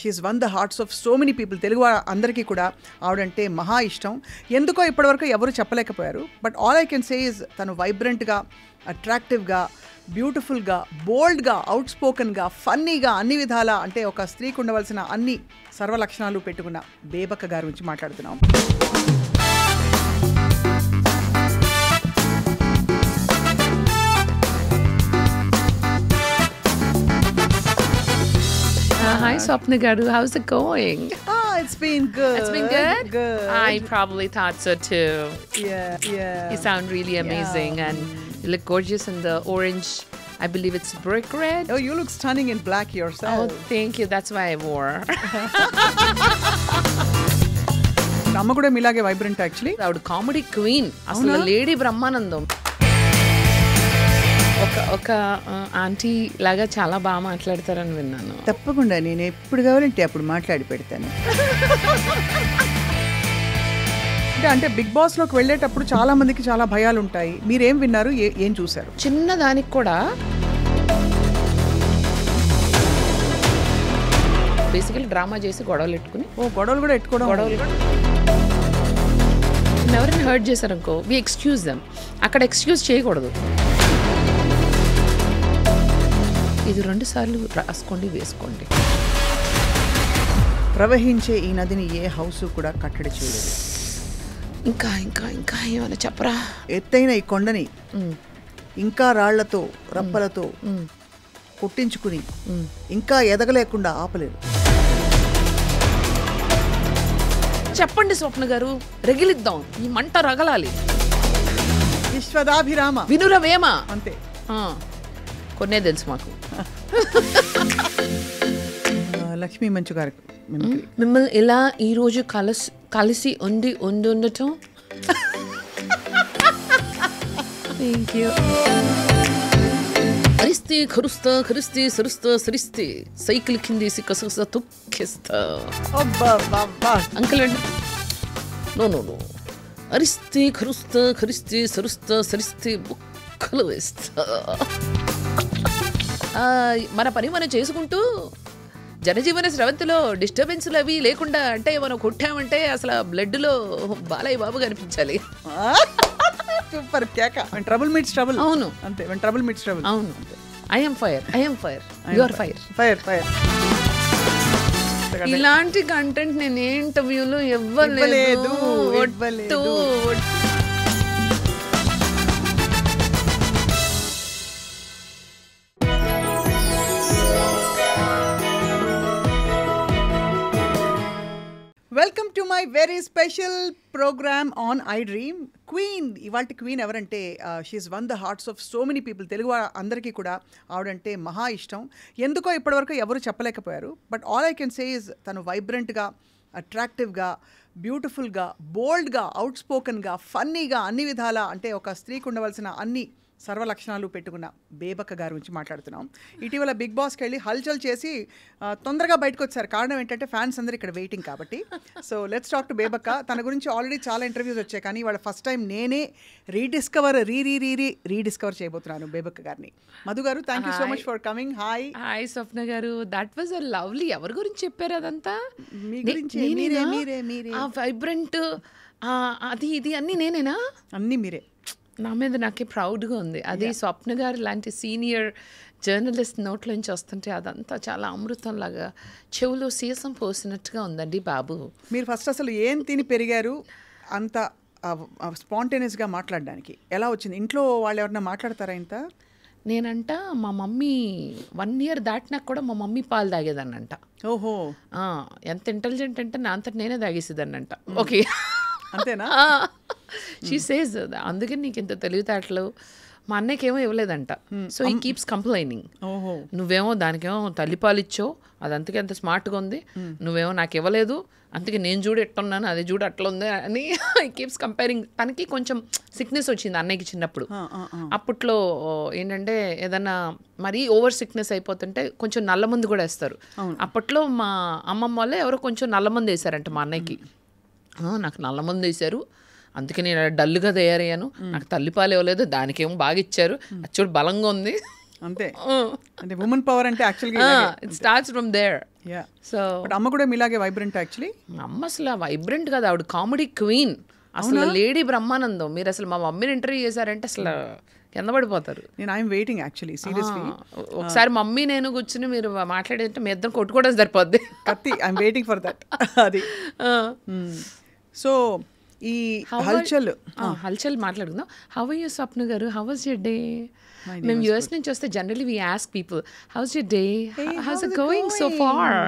She is one the hearts of so many people Telugu అందరికీ కూడా ఆవిడంటే మహా ఇష్టం ఎందుకో ఇప్పటివరకు ఎవరు చెప్పలేకపోయారు but all I can say is తను వైబ్రెంట్గా అట్రాక్టివ్గా బ్యూటిఫుల్గా బోల్డ్గా అవుట్ స్పోకన్గా ఫన్నీగా అన్ని విధాల అంటే ఒక స్త్రీకి ఉండవలసిన అన్ని సర్వలక్షణాలు పెట్టుకున్న బేబక్క గారి గురించి మాట్లాడుతున్నాం Hi, Swapnagaru. How's it going? Oh, it's been good. It's been good? Good. I probably thought so too. Yeah, yeah. You sound really amazing yeah. and you look gorgeous in the orange. I believe it's brick red. Oh, you look stunning in black yourself. Oh, thank you. That's why I wore. అమ్మ కూడా మీలాగే vibrant actually ఆవిడ comedy queen అసలు lady Brahmanandam ఒక ఒక aunty లాగా చాలా బాగా మాట్లాడతారని విన్నాను తప్పకుండా నేను ఎప్పుడు కావాలంటే అప్పుడు మాట్లాడి పెడతాను అంటే బిగ్ బాస్ లోకి వెళ్ళేటప్పుడు చాలా మందికి చాలా భయాలు ఉంటాయి మీరేం విన్నారు ఏం చూసారు చిన్న దానికి కూడా బేసికల్ డ్రామా చేసి గొడవలు పెట్టుకుని ఓ గొడవలు కూడా పెట్టుకోవడం గొడవలు కూడా ఎవరైనా హర్ట్ చేశారనుకో వి ఎక్స్క్యూజ్ దమ్ అక్కడ ఎక్స్క్యూజ్ చేయకూడదు ఇది రెండుసార్లు రాసుకోండి వేసుకోండి ప్రవహించే ఈ నదిని ఏ హౌస్ కూడా కట్టడి చేయలేదు ఇంకా ఇంకా ఇంకా ఏమైనా చెప్పరా ఎత్తైన ఈ కొండని ఇంకా రాళ్లతో రప్పలతో కొట్టించుకుని ఇంకా ఎదగలేకుండా ఆపలేరు చెప్పండి స్వప్న గారు రగిలిద్దాం ఈ మంట రగలాలి విశ్వదాభిరామ వినురవేమ అంతే కొన్నే తెలుసు మాకు లక్ష్మీ మంచు గారు మిమ్మల్ని ఇలా ఈ రోజు కలసి కలిసి ఉండి ఉండి ఉండటం థ్యాంక్ ఖరుస్త అరిస్తే కరుస్తా సరిస్తి సరుస్తా సరిస్తే సైకిల్ కిందేసి కసరుస్తా తొక్కేస్తా అంకుల్ అండి నో నో నో అరిస్తే ఖరుస్త కరిస్తే సరుస్త సరిస్తి బుక్కలు వేస్తా మన పని మనం చేసుకుంటూ జనజీవన స్రవంతిలో డిస్టర్బెన్స్లు అవి లేకుండా అంటే మనం కొట్టామంటే అసలు బ్లడ్లో బాలయ్య బాబు కనిపించాలి సూపర్ కేక ట్రబుల్ మీట్స్ ట్రబుల్ అవును అంతే ట్రబుల్ మీట్స్ ట్రబుల్ అవును I I'm fire I I'm fire your fire fire fire ఇలాంటి కంటెంట్ నేను ఏ ఇంటర్వ్యూలో ఇవ్వలేదు welcome to my very special programme on I Dream queen ఇవాళ క్వీన్ ఎవరంటే she's one the hearts of so many people Telugu అందరికీ కూడా ఆవిడంటే మహా ఇష్టం ఎందుకో ఇప్పటివరకు ఎవరు చెప్పలేకపోయారు but all I can say is తను వైబ్రెంట్గా అట్రాక్టివ్గా బ్యూటిఫుల్గా బోల్డ్గా అవుట్ స్పోకన్గా ఫన్నీగా అన్ని విధాలా అంటే ఒక స్త్రీకి ఉండవలసిన అన్ని సర్వ లక్షణాలు పెట్టుకున్న బేబక్క గారి గురించి మాట్లాడుతున్నాం ఇటీవల బిగ్ బాస్కి వెళ్ళి హల్చల్ చేసి తొందరగా బయటకు వచ్చారు కారణం ఏంటంటే ఫ్యాన్స్ అందరూ ఇక్కడ వెయిటింగ్ కాబట్టి so let's talk to Bebakka తన గురించి ఆల్రెడీ చాలా ఇంటర్వ్యూస్ వచ్చాయి కానీ వాళ్ళ ఫస్ట్ టైం నేనే rediscover re re re re rediscover చేయబోతున్నాను బేబక్క గారిని మధు గారు thank you so much for coming hi hi Swapna గారు దట్ వాజ్ అ లవ్లీ ఎవరి గురించి చెప్పారు అదంతా మీ గురించి మీరే మీరే మీరే వైబ్రెంట్ అది ఇది అన్ని నేనేనా అన్ని మీరే నా మీద నాకే ప్రౌడ్గా ఉంది అది స్వప్న గారు లాంటి సీనియర్ జర్నలిస్ట్ నోట్లోంచి వస్తుంటే అదంతా చాలా అమృతంలాగా చెవులో సీసం పోసినట్టుగా ఉందండి బాబు మీరు ఫస్ట్ అసలు ఏం తిని పెరిగారు అంత స్పాంటేనియస్గా మాట్లాడడానికి ఎలా వచ్చింది ఇంట్లో వాళ్ళు ఎవరన్నా మాట్లాడతారా ఇంత నేనంట మా మమ్మీ వన్ ఇయర్ దాటినాక కూడా మా మమ్మీ పాలు తాగేదాన్నంట ఓహో ఎంత ఇంటెలిజెంట్ అంటే నా అంతటి నేనే తాగేసేదాన్నంట ఓకే అంతేనా షీ సేస్ అందుకని నీకు ఇంత తెలివితేటలు మా అన్నయ్యకేమో ఇవ్వలేదంట సో ఈ కీప్స్ కంప్లైనింగ్ నువ్వేమో దానికేమో తల్లిపాలు ఇచ్చావు అది అందుకే అంత స్మార్ట్గా ఉంది hmm. నువ్వేమో నాకు ఇవ్వలేదు అందుకే నేను చూడు ఎట్టున్నాను అది చూడు అట్లా ఉంది అని కీప్స్ కంపేరింగ్ తనకి కొంచెం సిక్నెస్ వచ్చింది అన్నయ్యకి చిన్నప్పుడు అప్పట్లో ఏంటంటే ఏదన్నా మరీ ఓవర్ సిక్నెస్ అయిపోతుంటే కొంచెం నల్ల మందు కూడా వేస్తారు అప్పట్లో మా అమ్మమ్మ వాళ్ళే ఎవరో కొంచెం నల్ల మందు వేశారంట మా అన్నయ్యకి hmm. నాకు నల్ల మందు వేశారు అందుకే నేను డల్లుగా తయారయ్యాను నాకు తల్లిపాలు ఇవ్వలేదు దానికేమో బాగా ఇచ్చారు చూడు బలంగా ఉంది అంతే అంటే ఉమెన్ పవర్ అంటే యాక్చువల్గా it starts from there so అమ్మ కూడా మీలాగే వైబ్రెంట్ యాక్చువల్లీ అమ్మ అసలు వైబ్రెంట్ కదా ఆవిడ కామెడీ క్వీన్ అసలు లేడీ బ్రహ్మానందం మీరు అసలు మా మమ్మీని ఇంటర్వ్యూ చేశారంటే అసలు కింద పడిపోతారు నేను ఐఎమ్ వెయిటింగ్ యాక్చువల్లీ సీరియస్లీ ఒకసారి మమ్మీ నేను కూర్చుని మీరు మాట్లాడేదంటే మీ ఇద్దరు కొట్టుకోవడం సరిపోద్ది కత్తి ఐఎమ్ వెయిటింగ్ ఫర్ దట్ అది సో ఈ హల్చల్ హల్చల్ మాట్లాడుకుందాం హౌ యూ స్వప్న గారు హౌ వాజ్ యర్ డే మేము యుఎస్ నుంచి వస్తే generally we ask people how's your day how's going so far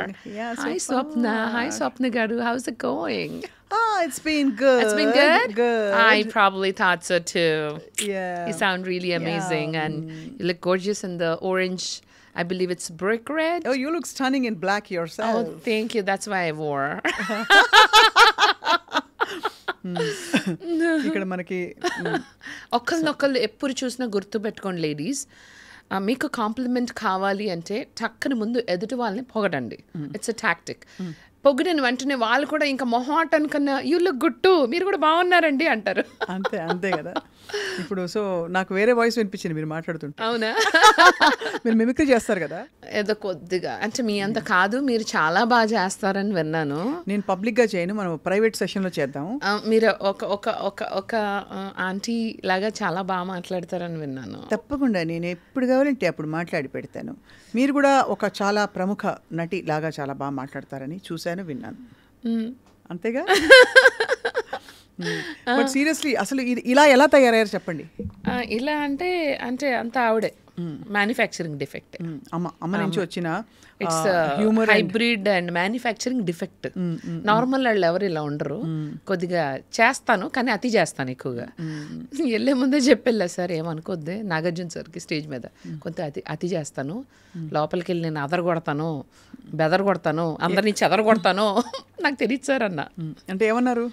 hi Swapna hi Swapna గారు how's going Oh, it's been good. It's been good? Good. I probably thought so too. Yeah. You sound really amazing yeah. and you look gorgeous in the orange. I believe it's brick red. Oh, you look stunning in black yourself. Oh, thank you. That's why I wore. ఇక్కడ మనకి ఒకరినొకరు ఎప్పుడు చూసినా గుర్తు పెట్టుకోండి ladies మీకు complement కావాలి అంటే టక్కని ముందు ఎదుటి వాళ్ళని పొగడండి ఇట్స్ అ టాక్టిక్ పొగిడిన వెంటనే వాళ్ళు కూడా ఇంకా మొహాటన్ కన్నా యూ లుక్ గుట్టు మీరు కూడా బాగున్నారండి అంటారు అంతే అంతే కదా ఇప్పుడు సో నాకు వేరే వాయిస్ వినిపించింది మీరు మాట్లాడుతుంటే అవునా మీరు మిమిక్రీ చేస్తారు కదా ఏదో కొద్దిగా అంటే మీ అంత కాదు మీరు చాలా బాగా చేస్తారని విన్నాను నేను పబ్లిక్ గా చేయను మనం ప్రైవేట్ సెషన్ లో చేద్దాం మీరు ఒక ఒక ఒక ఒక ఆంటీ లాగా చాలా బాగా మాట్లాడతారని విన్నాను తప్పకుండా నేను ఎప్పుడు కావాలంటే అప్పుడు మాట్లాడి పెడతాను మీరు కూడా ఒక చాలా ప్రముఖ నటి లాగా చాలా బాగా మాట్లాడతారని చూశాను విన్నాను అంతేగా సీరియస్లీ అసలు ఇలా ఎలా తయారయ్యారు చెప్పండి ఇలా అంటే అంటే అంత ఆవిడే మ్యానుఫ్యాక్చరింగ్ డిఫెక్ట్ అమ్మ అమ్మ నుంచి వచ్చిన it's hybrid and manufacturing defect normal వాళ్ళు ఎవరు ఇలా ఉండరు mm. కొద్దిగా చేస్తాను కానీ అతి చేస్తాను ఎక్కువగా mm. వెళ్ళే ముందే చెప్పెళ్ళా సార్ ఏమనుకోద్ది నాగార్జున సార్కి స్టేజ్ మీద mm. కొంత అతి అతి చేస్తాను లోపలికి వెళ్ళి నేను అదర కొడతాను బెదర్ కొడతాను అందరినీ చెదర కొడతాను నాకు తెలియదు సార్ అన్న అంటే ఏమన్నారు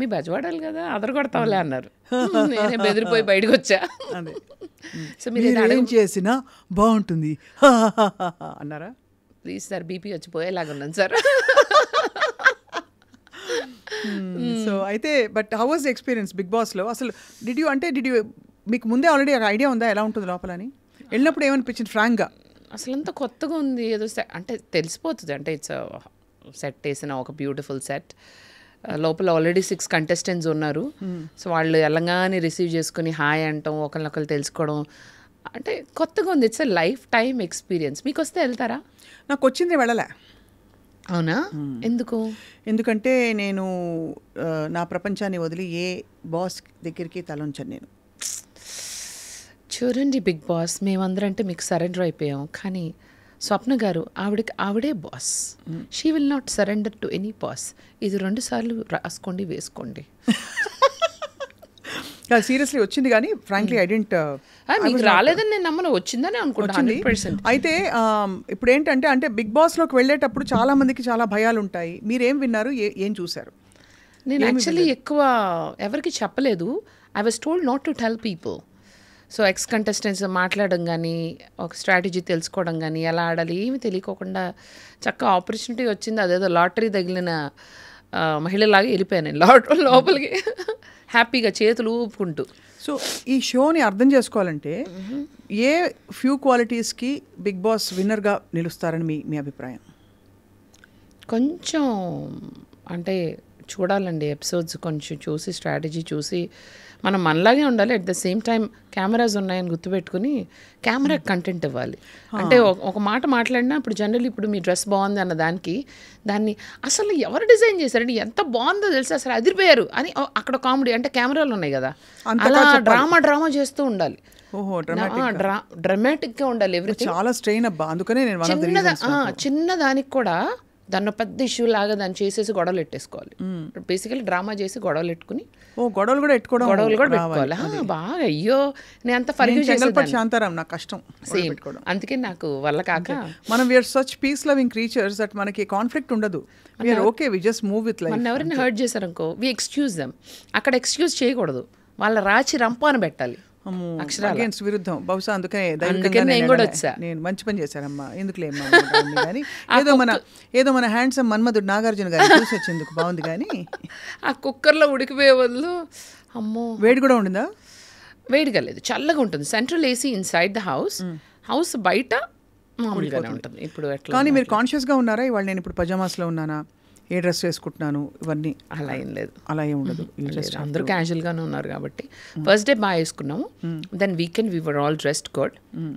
మీ బజవాడాలి కదా కొడతావులే అన్నారు నేనే బెదిరిపోయి బయటకు వచ్చా సో మీరు ఏం చేసినా బాగుంటుంది అన్నారా ప్లీజ్ సార్ బీపీ వచ్చి పోయేలాగా ఉన్నాను సార్ సో hmm, అయితే but how was the experience Bigg బాస్లో అసలు డిడ్ యూ అంటే డిడ్ యూ మీకు ముందే ఆల్రెడీ ఐడియా ఉందా ఎలా ఉంటుంది లోపలని వెళ్ళినప్పుడు ఏమనిపించింది ఫ్రాంక్గా అసలు అంత కొత్తగా ఉంది ఏదో అంటే తెలిసిపోతుంది అంటే ఇట్స్ సెట్ వేసిన ఒక బ్యూటిఫుల్ సెట్ లోపల ఆల్రెడీ సిక్స్ కంటెస్టెంట్స్ ఉన్నారు సో hmm. వాళ్ళు ఎలాగానే రిసీవ్ చేసుకుని హాయ్ అంటాం ఒకరినొకరు తెలుసుకోవడం అంటే కొత్తగా ఉంది ఇట్స్ లైఫ్ టైం ఎక్స్పీరియన్స్ మీకు వస్తే వెళ్తారా నాకు వచ్చింది వెళ్ళలే అవునా ఎందుకు ఎందుకంటే నేను నా ప్రపంచాన్ని వదిలి ఏ బాస్ దగ్గరికి తలంచాను నేను చూడండి బిగ్ బాస్ మేమందరం అంటే మీకు సరెండర్ అయిపోయాం కానీ స్వప్న గారు ఆవిడకి ఆవిడే boss she will not surrender to any boss ఇది రెండు సార్లు రాసుకోండి వేసుకోండి సీరియస్లీ వచ్చింది కానీ ఫ్రాంక్లీ ఐ డెంట్ మీకు రాలేదని నేను నమ్మను వచ్చిందని అనుకుంటాను అయితే um, ఇప్పుడు ఏంటంటే అంటే బిగ్ బాస్లోకి వెళ్ళేటప్పుడు చాలా మందికి చాలా భయాలు ఉంటాయి మీరేం విన్నారు ఏం చూశారు నేను యాక్చువల్లీ ఎక్కువ ఎవరికి చెప్పలేదు I was told not to tell people so ex contestants మాట్లాడడం కానీ ఒక స్ట్రాటజీ తెలుసుకోవడం కానీ ఎలా ఆడాలి ఏమి తెలియకోకుండా చక్కగా ఆపర్చునిటీ వచ్చింది అదేదో లాటరీ తగిలిన మహిళలాగా వెళ్ళిపోయాను నేను లోపలికి హ్యాపీగా చేతులు ఊపుకుంటూ సో ఈ షోని అర్థం చేసుకోవాలంటే ఏ ఫ్యూ క్వాలిటీస్కి బిగ్ బాస్ విన్నర్గా నిలుస్తారని మీ మీ అభిప్రాయం కొంచెం అంటే చూడాలండి ఎపిసోడ్స్ కొంచెం చూసి స్ట్రాటజీ చూసి మనం మనలాగే ఉండాలి at the same time cameras ఉన్నాయని గుర్తుపెట్టుకుని కెమెరా కంటెంట్ ఇవ్వాలి అంటే ఒక మాట మాట్లాడినా ఇప్పుడు జనరల్ ఇప్పుడు మీ డ్రెస్ బాగుంది అన్న దానికి దాన్ని అసలు ఎవరు డిజైన్ చేశారండి ఎంత బాగుందో తెలిసి అసలు అదిరిపోయారు అని అక్కడ కామెడీ అంటే కెమెరాలు ఉన్నాయి కదా అలా డ్రామా డ్రామా చేస్తూ ఉండాలి డ్రామాటిక్గా ఉండాలి ఎవరి చాలా స్ట్రెయిన్ అబ్బా అందుకనే చిన్నదా చిన్న దానికి కూడా దాన్ని పెద్ద ఇష్యూ లాగా దాన్ని చేసేసి గొడవలు పెట్టేసుకోవాలి బేసికలీ డ్రామా చేసి గొడవలు పెట్టుకుని ఓ గొడవలు కూడా ఎట్టుకోవడం గొడవలు కూడా పెట్టుకోవాలి బాగా అయ్యో నేను అంత ఫర్గ్యూ శాంతారాం నాకు కష్టం సేమ్ అందుకే నాకు వల్ల కాక మనం we're such peace loving creatures that మనకి కాన్ఫ్లిక్ట్ ఉండదు okay we just move with life ఎవరైనా హర్ట్ చేశారనుకో వి ఎక్స్క్యూజ్ దమ్ అక్కడ ఎక్స్క్యూజ్ చేయకూడదు వాళ్ళ రాచి రంపాను పెట్టాలి అక్షరాలు విరుద్ధం బహుశా అందుకనే అందుకని నేను కూడా వచ్చా నేను మంచి పని చేశానమ్మా ఎందుకులేమ్మా కానీ ఏదో మన ఏదో మన హ్యాండ్సమ్ మన్మధుడు నాగార్జున గారు చూసి వచ్చేందుకు బాగుంది కానీ ఆ కుక్కర్లో ఉడికిపోయే వాళ్ళు అమ్మో వేడి కూడా ఉండిందా వేడిగా లేదు చల్లగా ఉంటుంది central AC inside the house house బయట మామూలుగానే ఉంటుంది ఇప్పుడు కానీ మీరు కాన్షియస్గా ఉన్నారా ఇవాళ నేను ఇప్పుడు పజామాస్లో ఉన్నానా ఏ డ్రెస్ వేసుకుంటున్నాను ఇవన్నీ అలా ఏం లేదు అలా ఏం ఉండదు అందరూ క్యాజువల్గానే ఉన్నారు కాబట్టి ఫస్ట్ డే బాగా వేసుకున్నాము then weekend we were all dressed good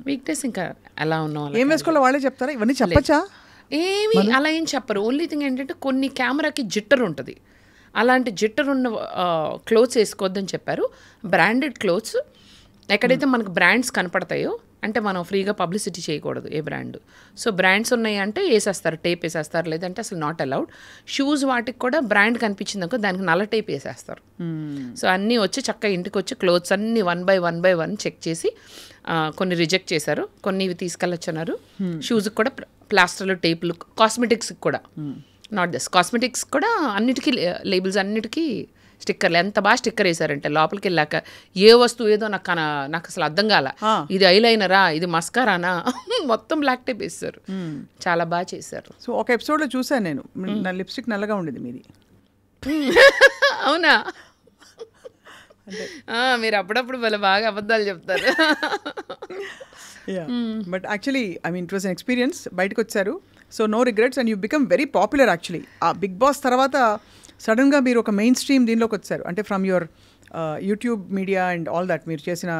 weakness ఇంకా ఎలా ఉన్నాం ఏం వేసుకోవాలి వాళ్ళే చెప్తారా ఇవన్నీ చెప్పచ్చా ఏమి అలా ఏం చెప్పరు ఓన్లీ థింగ్ ఏంటంటే కొన్ని కెమెరాకి జిట్టర్ ఉంటుంది అలాంటి జిట్టర్ ఉన్న క్లోత్స్ వేసుకోవద్దని చెప్పారు బ్రాండెడ్ క్లోత్స్ ఎక్కడైతే మనకు బ్రాండ్స్ కనపడతాయో అంటే మనం ఫ్రీగా పబ్లిసిటీ చేయకూడదు ఏ బ్రాండ్ సో బ్రాండ్స్ ఉన్నాయి అంటే వేసేస్తారు టేప్ వేసేస్తారు లేదంటే అసలు నాట్ అలౌడ్ షూస్ వాటికి కూడా బ్రాండ్ కనిపించింది అనుకో దానికి నల్ల టేప్ వేసేస్తారు hmm. సో అన్నీ వచ్చి చక్కగా ఇంటికి వచ్చి క్లోత్స్ అన్నీ one by one by one check చేసి కొన్ని రిజెక్ట్ చేశారు కొన్ని ఇవి తీసుకెళ్ళొచ్చన్నారు షూస్కి hmm. కూడా ప్లాస్టర్లు టేపులు కాస్మెటిక్స్కి కూడా నాట్ జస్ట్ కాస్మెటిక్స్ కూడా అన్నిటికీ లేబుల్స్ అన్నిటికీ స్టిక్కర్లు ఎంత బాగా స్టిక్కర్ వేశారంటే లోపలికి వెళ్ళాక ఏ వస్తువు ఏదో నాకు నాకు అసలు అర్థం కాల ఇది ఐలైనరా ఇది మస్కారానా మొత్తం బ్లాక్ టైప్ వేస్తారు చాలా బాగా చేశారు సో ఒక లో చూసాను నేను నా లిప్స్టిక్ నల్లగా ఉండేది మీది అవునా మీరు అప్పుడప్పుడు వాళ్ళ బాగా అబద్ధాలు చెప్తారు but actually I mean it was experience బయటకు వచ్చారు so no regrets and you become very popular actually ఆ బిగ్ బాస్ తర్వాత సడన్గా మీరు ఒక మెయిన్ స్ట్రీమ్ దీనిలోకి వచ్చారు అంటే from your YouTube media and all that మీరు చేసిన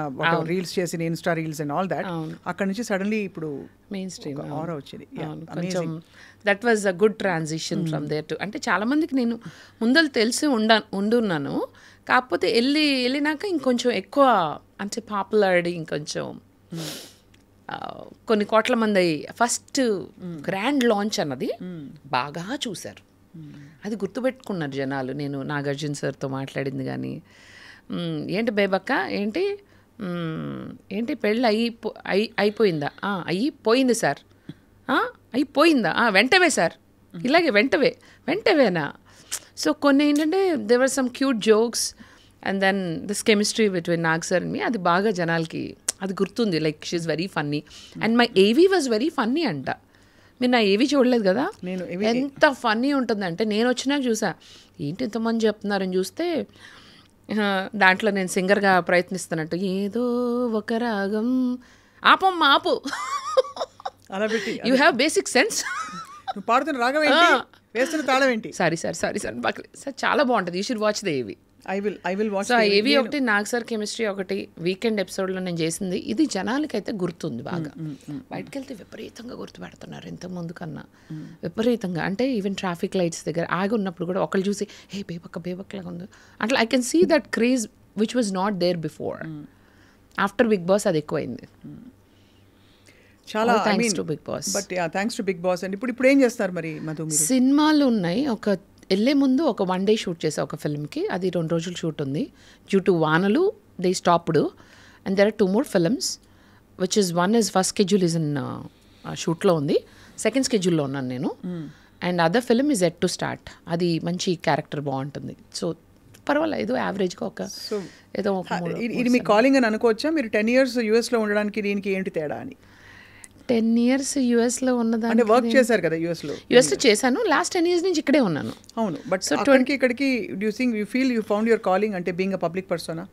రీల్స్ చేసిన insta reels and all that అక్కడ నుంచి సడన్లీ ఇప్పుడు మెయిన్ స్ట్రీమ్ ఆర్ వచ్చింది కొంచెం that was a good transition from there to అంటే చాలామందికి నేను ముందర తెలిసి ఉండా ఉండున్నాను కాకపోతే వెళ్ళి వెళ్ళినాక ఇంకొంచెం ఎక్కువ అంటే పాపులారిటీ ఇంకొంచెం hmm. కొన్ని కోట్ల మంది ఫస్ట్ గ్రాండ్ లాంచ్ అన్నది hmm. బాగా చూశారు అది గుర్తుపెట్టుకున్నారు జనాలు నేను నాగార్జున సార్తో మాట్లాడింది కానీ ఏంటి బేబక్క ఏంటి ఏంటి పెళ్ళి అయిపో అయి అయిపోయిందా పోయింది సార్ అయిపోయిందా వెంటవే సార్ ఇలాగే వెంటవే వెంటవేనా సో కొన్ని ఏంటంటే there were some cute jokes and then this chemistry between Nag sir మీ అది బాగా జనాలకి అది గుర్తుంది like she's very funny and my AV was very funny అంట మీరు నా ఏవి చూడలేదు కదా నేను ఎంత ఫన్నీ ఉంటుందంటే నేను వచ్చినా చూసా ఏంటి ఇంతమంది చెప్తున్నారని చూస్తే దాంట్లో నేను సింగర్గా ప్రయత్నిస్తున్నట్టు ఏదో ఒక రాగం ఆపం మాపు అలా పెట్టి యూ హ్యావ్ బేసిక్ సెన్స్ పాడుతున్న రాగం వేస్తున్న తాళం ఏంటి sorry sir sorry sir sir చాలా బాగుంటుంది you should watch the I will I will watch so AV ఒకటి నాగ్ సార్ కెమిస్ట్రీ ఒకటి వీకెండ్ ఎపిసోడ్లో నేను చేసింది ఇది జనాలకైతే గుర్తుంది బాగా బయటకు వెళ్తే విపరీతంగా గుర్తుపెడుతున్నారు ముందు కన్నా విపరీతంగా అంటే ఈవెన్ ట్రాఫిక్ లైట్స్ దగ్గర ఆగి ఉన్నప్పుడు కూడా ఒకళ్ళు చూసి హే బేబక్క బేబక్కలా ఉంది అట్లా I can see that craze which was not there before after Bigg Boss అది ఎక్కువైంది చాలా thanks to Bigg Boss but thanks to Bigg Boss and ఇప్పుడు ఇప్పుడు ఏం చేస్తారు మరి మధు సినిమాలు ఉన్నాయి ఒక వెళ్ళే ముందు ఒక వన్ డే షూట్ చేసా ఒక ఫిల్మ్కి అది రెండు రోజులు షూట్ ఉంది డ్యూ టు వానలు they stopped and there are two more films which is one is first schedule is in షూట్లో ఉంది సెకండ్ స్కెడ్యూల్లో ఉన్నాను నేను and other film is yet to start అది మంచి క్యారెక్టర్ బాగుంటుంది సో పర్వాలేదు ఏదో యావరేజ్గా ఒక ఏదో ఇది మీ కాలింగ్ అని అనుకోవచ్చా మీరు టెన్ ఇయర్స్ యూఎస్లో ఉండడానికి దీనికి ఏంటి తేడా అని టెన్ ఇయర్స్ యుఎస్ లో ఉన్నదాన్ని వర్క్ చేశారు కదా యుఎస్ లో యుఎస్ లో చేశాను లాస్ట్ టెన్ ఇయర్స్ నుంచి ఇక్కడే ఉన్నాను అవును బట్ సో ట్వంటీ ఇక్కడికి you sing you feel you found your calling అంటే బీయింగ్ అ పబ్లిక్ పర్సనా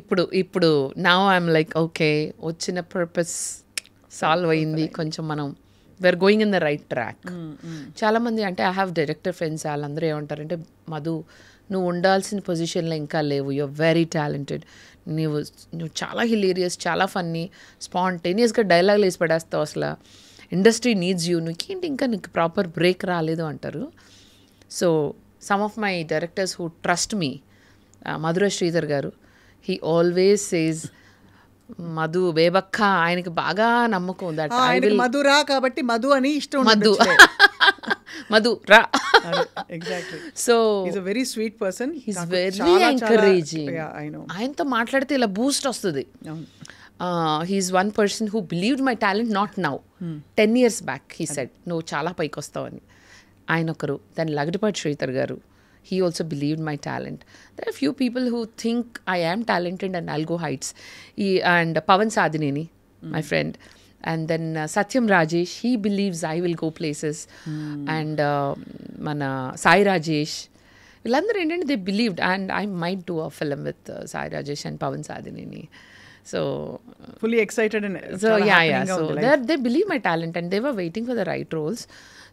ఇప్పుడు ఇప్పుడు నా ఐఎమ్ లైక్ ఓకే వచ్చిన పర్పస్ సాల్వ్ అయింది కొంచెం మనం where going in the right track చాలామంది అంటే ఐ హ్యావ్ డైరెక్టర్ ఫ్రెండ్స్ వాళ్ళందరూ ఏమంటారంటే మధు నువ్వు ఉండాల్సిన పొజిషన్లో ఇంకా లేవు ఆర్ వెరీ టాలెంటెడ్ నువ్వు నువ్వు చాలా హిలేరియస్ చాలా ఫన్నీ స్పాంటేనియస్గా డైలాగ్లు వేసి పడేస్తావు అసలు ఇండస్ట్రీ నీడ్స్ యూ నీకేంటి ఇంకా నీకు ప్రాపర్ బ్రేక్ రాలేదు అంటారు so some of my directors who trust me Madhura Sreedhar garu he always says Madhu Bebakka ఆయనకి బాగా నమ్మకం ఉంది మధురా కాబట్టి మధు అని ఇష్టం మధు మధు రా exactly so is a very sweet person is very encouraging ఆయనతో మాట్లాడితే ఇలా బూస్ట్ వస్తుంది he's one person who believed my talent not now ten years back he said నువ్వు చాలా పైకి వస్తావని ఆయన ఒకరు దాని Lagadapati Sreedhar garu he also believe my talent there are few people who think I am talented and algo heights ఈ and Pavan Sadhineni my friend and then Satyam Rajesh he believes I will go places and మన సాయి రాజేష్ వీళ్ళందరూ ఏంటంటే they believed and I might do a film with Sai Rajesh and Pavan Sadhineni so fully excited so yeah yeah so they are they believe my talent and they were waiting for the right roles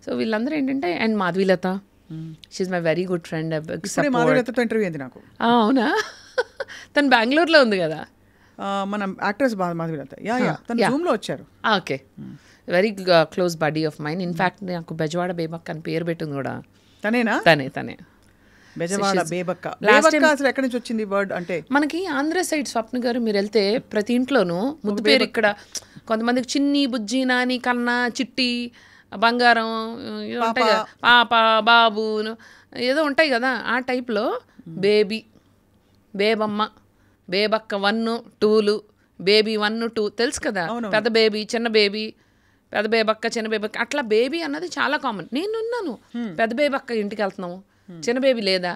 so వీళ్ళందరూ ఏంటంటే and Madhavi Latha she's my very good friend అవునా తను బెంగళూరులో ఉంది కదా మన actress Madhavi yeah yeah వచ్చారు okay very close buddy of mind in fact నాకు బెజవాడ బేబక్క అని పేరు పెట్టింది కూడా తనేనా తనే తనే బేబక్క అసలు ఎక్కడి నుంచి వచ్చింది వర్డ్ అంటే మనకి ఆంధ్ర సైడ్ స్వప్న గారు మీరు వెళ్తే ప్రతి ఇంట్లోనూ ముద్దు పేరు ఇక్కడ కొంతమందికి చిన్ని బుజ్జి నాని కన్నా చిట్టి బంగారం ఉంటాయి కదా పాప బాబు ఏదో ఉంటాయి కదా ఆ టైప్లో బేబీ బేబమ్మ బేబక్క వన్ టూలు బేబీ వన్ టూ తెలుసు కదా పెద్ద బేబీ చిన్న బేబీ పెద్ద బేబక్క చిన్న బేబక్క అట్లా బేబీ అన్నది చాలా కామన్ నేనున్నాను పెద్ద బేబక్క ఇంటికి వెళ్తున్నాము చిన్న బేబీ లేదా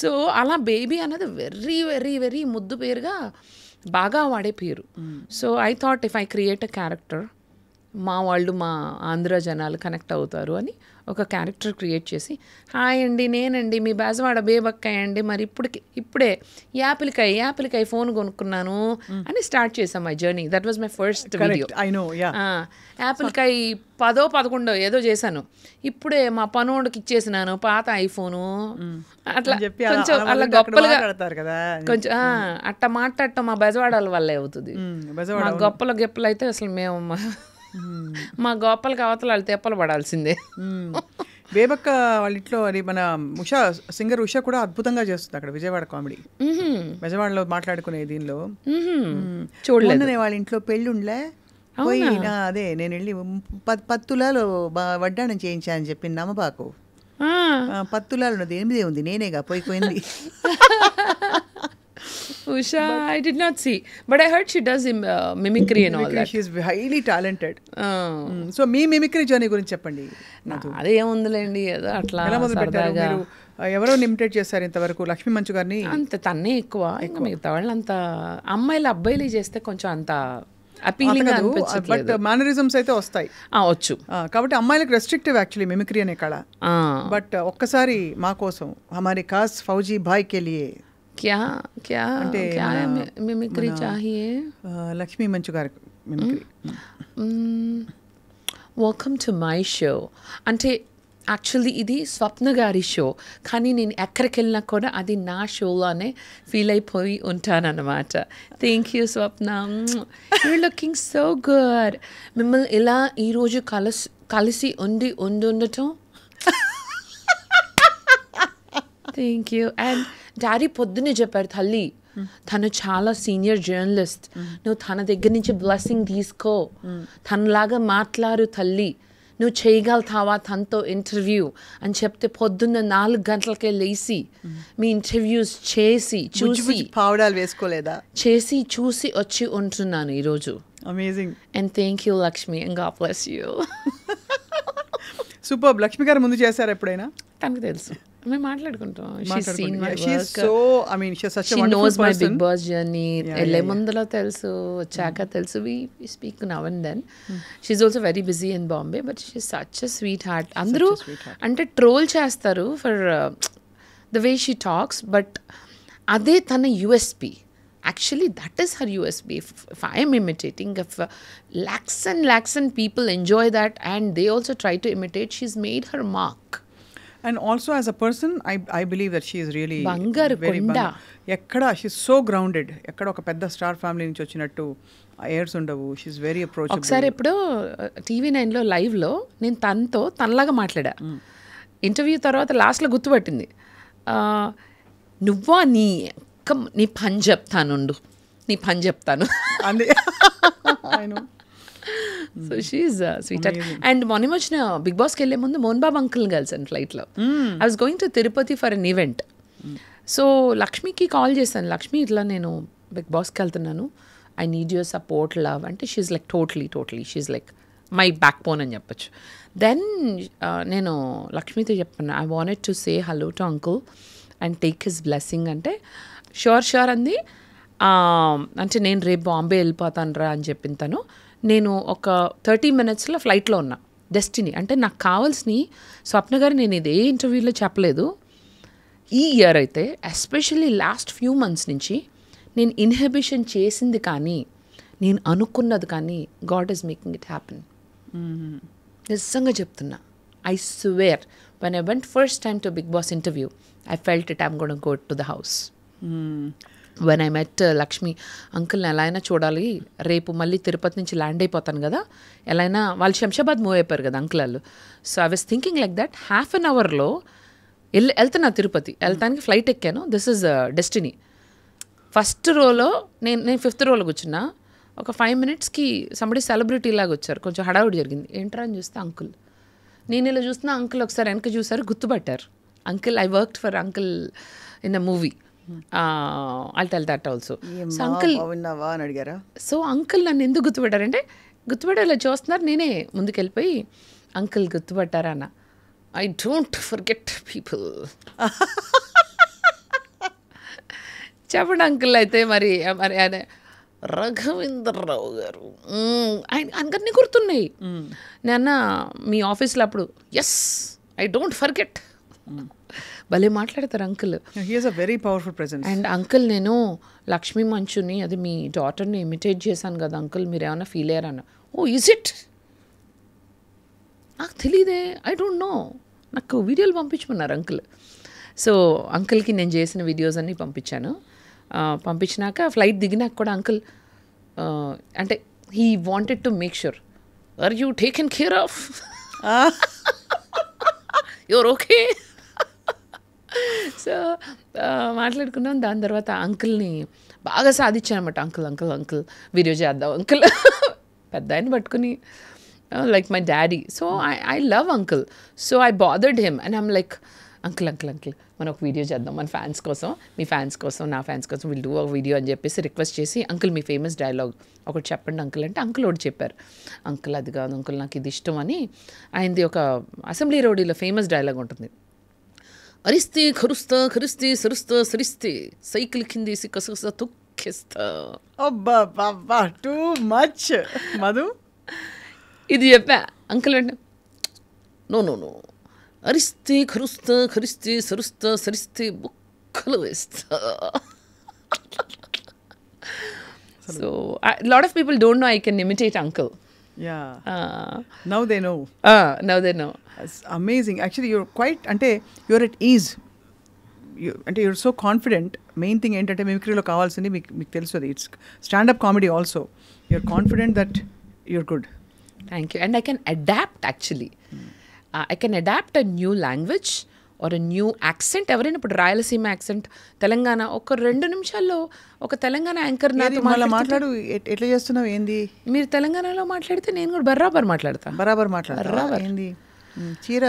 సో అలా బేబీ అన్నది వెరీ వెరీ వెరీ ముద్దు పేరుగా బాగా వాడే పేరు so I thought if I create a character మా వాళ్ళు మా ఆంధ్ర జనాలు కనెక్ట్ అవుతారు అని ఒక క్యారెక్టర్ క్రియేట్ చేసి హాయ్ అండి నేనండి మీ బాజవాడ బేబక్కాయ అండి మరి ఇప్పటికి ఇప్పుడే యాపిల్కాయ యాపిల్కాయ ఫోన్ కొనుక్కున్నాను అని స్టార్ట్ చేసాం my journey that was my first video యాపిల్కాయ పదో పదకొండో ఏదో చేశాను ఇప్పుడే మా పనోడికి ఇచ్చేసినాను పాత ఐఫోను అట్లా కొంచెం అలా గొప్పలుగా కొంచెం అట్ట మాట్లాడటం మా బెజవాడాల వల్లే అవుతుంది గొప్పల గెప్పలు అయితే అసలు మేము మా గోపాల కావతలు వాళ్ళు తెప్పలు పడాల్సిందే బేబక్క వాళ్ళ ఇంట్లో అది మన ఉషా సింగర్ ఉషా కూడా అద్భుతంగా చేస్తుంది అక్కడ విజయవాడ కామెడీ విజయవాడలో మాట్లాడుకునే దీనిలో చూడలేదు వాళ్ళ ఇంట్లో పెళ్ళుండలే పోయి అదే నేను వెళ్ళి పత్తులాలు వడ్డాణం చేయించా అని చెప్పింది నమ్మబాకు పత్తులాలు ఉన్నది ఎనిమిదే ఉంది నేనేగా పోయిపోయింది Usha I I not see but I I heard does does Im- um, uh, mimicry and all that. So oh. hmm. మీ మిమిక్రీ జర్నీ గురించి చెప్పండి అది ఏముందిలేండి ఏదో అట్లా ఎలా ఎవరో లిమిటెడ్ చేశారు ఇంతవరకు లక్ష్మి మంచు గారిని అంత తన్నే ఎక్కువ ఇంకా మిగతా అంత అమ్మాయిలు అబ్బాయిలు చేస్తే కొంచెం అంత అపీలింగ్ బట్ మేనరిజమ్స్ అయితే వస్తాయి ఆ వచ్చు కాబట్టి అమ్మాయిలకు రెస్ట్రిక్టివ్ యాక్చువల్లీ మిమిక్రీ అనే కళ బట్ ఒక్కసారి మా కోసం హమారి కాస్ ఫౌజీ భాయ్ కెలియే क्या क्या అంటే क्या మిమిక్రీ चाहिए లక్ష్మీ మంచు గారి mimicry welcome to my show అంటే యాక్చువల్లీ ఇది స్వప్న గారి షో కానీ నేను ఎక్కడికి వెళ్ళినా కూడా అది నా షోలోనే ఫీల్ అయిపోయి ఉంటానన్నమాట thank you Swapna you're looking so good మిమ్మల్ని ఇలా ఈరోజు కలసి కలిసి ఉండి ఉండుండటం థ్యాంక్ యూ అండ్ డాడీ పొద్దునే చెప్పారు తల్లి తను చాలా సీనియర్ జర్నలిస్ట్ నువ్వు తన దగ్గర నుంచి బ్లెస్సింగ్ తీసుకో తనలాగా మాట్లాడు తల్లి నువ్వు చేయగలుగుతావా తనతో ఇంటర్వ్యూ అని చెప్తే పొద్దున్న నాలుగు గంటలకే లేచి మీ ఇంటర్వ్యూస్ చేసి చూసి పావుడాలు వేసుకోలేదా చేసి చూసి వచ్చి ఉంటున్నాను ఈరోజు amazing and thank you Lakshmi and God you super Lakshmi garu ముందు చేశారు ఎప్పుడైనా తనకు తెలుసు మేము మాట్లాడుకుంటాం so I mean she knows my Bigg Boss journey వెళ్ళే ముందులో తెలుసు వచ్చాక mm-hmm. తెలుసు we speak now and then she is also very busy in Bombay but she such a sweet heart అందరూ అంటే ట్రోల్ చేస్తారు for the way she talks but అదే తన USP actually that is her USB if I'm imitating if lakhs and lakhs and people enjoy that and they also try to imitate she's made her mark and also as a person I I believe that she's really బంగారు ఎక్కడ she so grounded ఎక్కడ ఒక పెద్ద star family నుంచి వచ్చినట్టు heirs ఉండవు she very approach ఒకసారి ఎప్పుడు టీవీ నైన్లో లైవ్లో నేను తనతో తనలాగా మాట్లాడా hmm. ఇంటర్వ్యూ తర్వాత లాస్ట్లో గుర్తుపట్టింది నువ్వా నీ నీ పని చెప్తానుండు నీ పని చెప్తాను అందే so she's sweet and morning వచ్చిన బిగ్ బాస్కి వెళ్ళే ముందు మోహన్ బాబు అంకుల్ కలిసాను ఫ్లైట్లో I was going to Tirupati for an event so లక్ష్మికి కాల్ చేశాను లక్ష్మి ఇట్లా నేను బిగ్ బాస్కి వెళ్తున్నాను I need your support love అంటే she's like totally totally she's like my backbone అని చెప్పొచ్చు దెన్ uh, నేను లక్ష్మితో చెప్పాను I wanted to say hello to uncle and take his blessing అంటే షూర్ షూర్ అంది um, అంటే నేను రేపు బాంబే వెళ్ళిపోతాను రా అని చెప్పిన తను నేను ఒక థర్టీ మినిట్స్లో ఫ్లైట్లో ఉన్నా డెస్టినీ అంటే నాకు కావాల్సిన స్వప్న గారు నేను ఇదే ఇంటర్వ్యూలో చెప్పలేదు ఈ ఇయర్ అయితే ఎస్పెషల్లీ లాస్ట్ ఫ్యూ మంత్స్ నుంచి నేను ఇన్హిబిషన్ చేసింది కానీ నేను అనుకున్నది కానీ God is making it happen నిజంగా చెప్తున్నా I swear one I went first time to Bigg Boss interview I felt it I'm god go to the house when I met Lakshmi అంకుల్ని ఎలా అయినా చూడాలి రేపు మళ్ళీ తిరుపతి నుంచి ల్యాండ్ అయిపోతాను కదా ఎలా అయినా వాళ్ళు శంషాబాద్ మూవ్ అయిపోయారు కదా అంకుల్ వాళ్ళు so I was thinking like that half an అవర్లో వెళ్ళి వెళ్తున్నా తిరుపతి వెళ్తానికి ఫ్లైట్ ఎక్కాను దిస్ ఇస్ డెస్టినీ ఫస్ట్ రోలో నేను నేను ఫిఫ్త్ రోలో కూర్చున్నా ఒక ఫైవ్ మినిట్స్కి సంబడి సెలబ్రిటీ లాగా వచ్చారు కొంచెం హడావుడి జరిగింది ఏంట్రా అని చూస్తే అంకుల్ నేను ఇలా చూస్తున్నా అంకుల్ ఒకసారి వెనక చూసారు గుర్తుపట్టారు uncle I work for uncle in a movie all that also so uncle అని అడిగారా సో అంకుల్ నన్ను ఎందుకు గుర్తుపెట్టారంటే గుర్తుపెట్టేలా చూస్తున్నారు నేనే ముందుకెళ్ళిపోయి అంకుల్ గుర్తుపట్టారా అన్న ఐ డోంట్ ఫర్గెట్ పీపుల్ చెప్పండి అంకుల్ అయితే మరి మరి ఆయన రఘవేంద్రరావు గారు ఆయన అందరినీ గుర్తున్నాయి నాన్న మీ ఆఫీస్లో అప్పుడు ఎస్ ఐ డోంట్ ఫర్గెట్ భలే మాట్లాడతారు uncle a very powerful present and uncle నేను లక్ష్మీ మంచుని అది మీ డాటర్ని ఇమిటేట్ చేశాను కదా అంకుల్ మీరు ఏమైనా ఫీల్ అయ్యారన్న ఓ ఈజ్ ఇట్ నాకు తెలియదే ఐ డోంట్ నో నాకు వీడియోలు పంపించమన్నారు అంకుల్ సో అంకుల్కి నేను చేసిన వీడియోస్ అన్నీ పంపించాను పంపించినాక ఫ్లైట్ దిగినాక కూడా అంకుల్ అంటే he wanted to make sure are you taken care of your okay so మాట్లాడుకున్నాం దాని తర్వాత అంకుల్ని బాగా అనమాట అంకుల్ అంకుల్ అంకుల్ వీడియో చేద్దాం అంకుల్ పెద్ద ఆయన పట్టుకుని like my daddy so I I love uncle so I bothered him and I'm like uncle uncle uncle మనం ఒక వీడియో చేద్దాం మన ఫ్యాన్స్ కోసం మీ ఫ్యాన్స్ కోసం నా ఫ్యాన్స్ కోసం వీళ్ళు డూ ఒక వీడియో అని చెప్పేసి రిక్వెస్ట్ చేసి అంకుల్ మీ ఫేమస్ డైలాగ్ ఒకటి చెప్పండి అంకుల్ అంటే అంకుల్ ఒకటి చెప్పారు అంకుల్ అది కాదు అంకుల్ నాకు ఇది ఇష్టం అని ఆయనది ఒక అసెంబ్లీ రోడీలో ఫేమస్ డైలాగ్ ఉంటుంది ಅರಿಸ್ತಿ ಖರುಸ್ತ ಖರಿಸ್ತಿ ಸರಿಸ್ತ ಸರಿಸ್ತಿ ಸೈಕಲ್ ಕಿಂದಿ ಸಿಕ್ಕ ಸರಿಸ್ತ ತುಕ್ಕಿಸ್ತ ಒಬ್ಬ ಟೂ ಮಚ್ ಮಧು ಇದು ಎಪ್ಪ ಅಂಕಲ್ ವೆಂಡ ನೋ ನೋ ನೋ ಅರಿಸ್ತಿ ಖರುಸ್ತ ಖರಿಸ್ತಿ ಸರಿಸ್ತ ಸರಿಸ್ತಿ ಬುಕ್ಕಲು ವೇಸ್ತ so lot of people don't know I can imitate uncle yeah now they know now they know amazing actually you're quite అంటే యువర్ ఎట్ ఈజ్ అంటే you're so confident main thing ఏంటంటే మిమిక్రీలో కావాల్సింది మీకు మీకు అది it's standup comedy also you're confident that you're good thank you and I can adapt actually I can adapt a new language or new accent ఎవరైనా ఇప్పుడు Rayalaseema accent Telangana ఒక రెండు నిమిషాల్లో ఒక తెలంగాణ యాంకర్ మాట్లాడు ఎట్లా చేస్తున్నావు ఏంది మీరు తెలంగాణలో మాట్లాడితే నేను కూడా బర్రాబర్ మాట్లాడతాను బరాబర్ మాట్లాడతాను చీర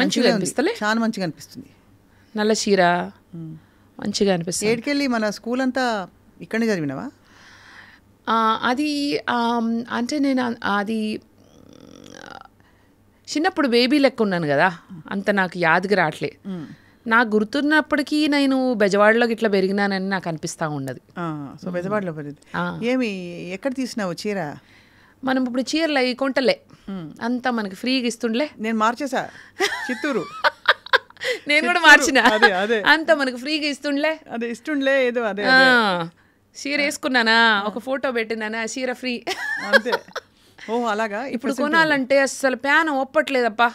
మంచిగా అనిపిస్తలే చాలా మంచిగా అనిపిస్తుంది నల్ల చీర మంచిగా అనిపిస్తుంది ఏడికెళ్ళి మన స్కూల్ అంతా ఇక్కడనే చదివినావా అది అంటే నేను అది చిన్నప్పుడు బేబీ లెక్క ఉన్నాను కదా అంత నాకు యాదగా రావట్లే నాకు గుర్తున్నప్పటికీ నేను బెజవాడలో ఇట్లా పెరిగినానని నాకు అనిపిస్తూ ఉండదు సో బెజవాడలో పెరిగింది ఏమి ఎక్కడ తీసినావు చీర మనం ఇప్పుడు చీరలు అవి కొంటలే అంతా మనకి ఫ్రీగా ఇస్తుండలే నేను మార్చేసా చిత్తూరు నేను కూడా మార్చిన అంత మనకి ఫ్రీగా ఇస్తుండలే అదే ఇస్తుండలే ఏదో అదే చీర వేసుకున్నానా ఒక ఫోటో పెట్టినానా చీర ఫ్రీ అంతే ఓ అలాగా ఇప్పుడు కొనాలంటే అస్సలు ప్యాన్ ఒప్పట్లేదప్పా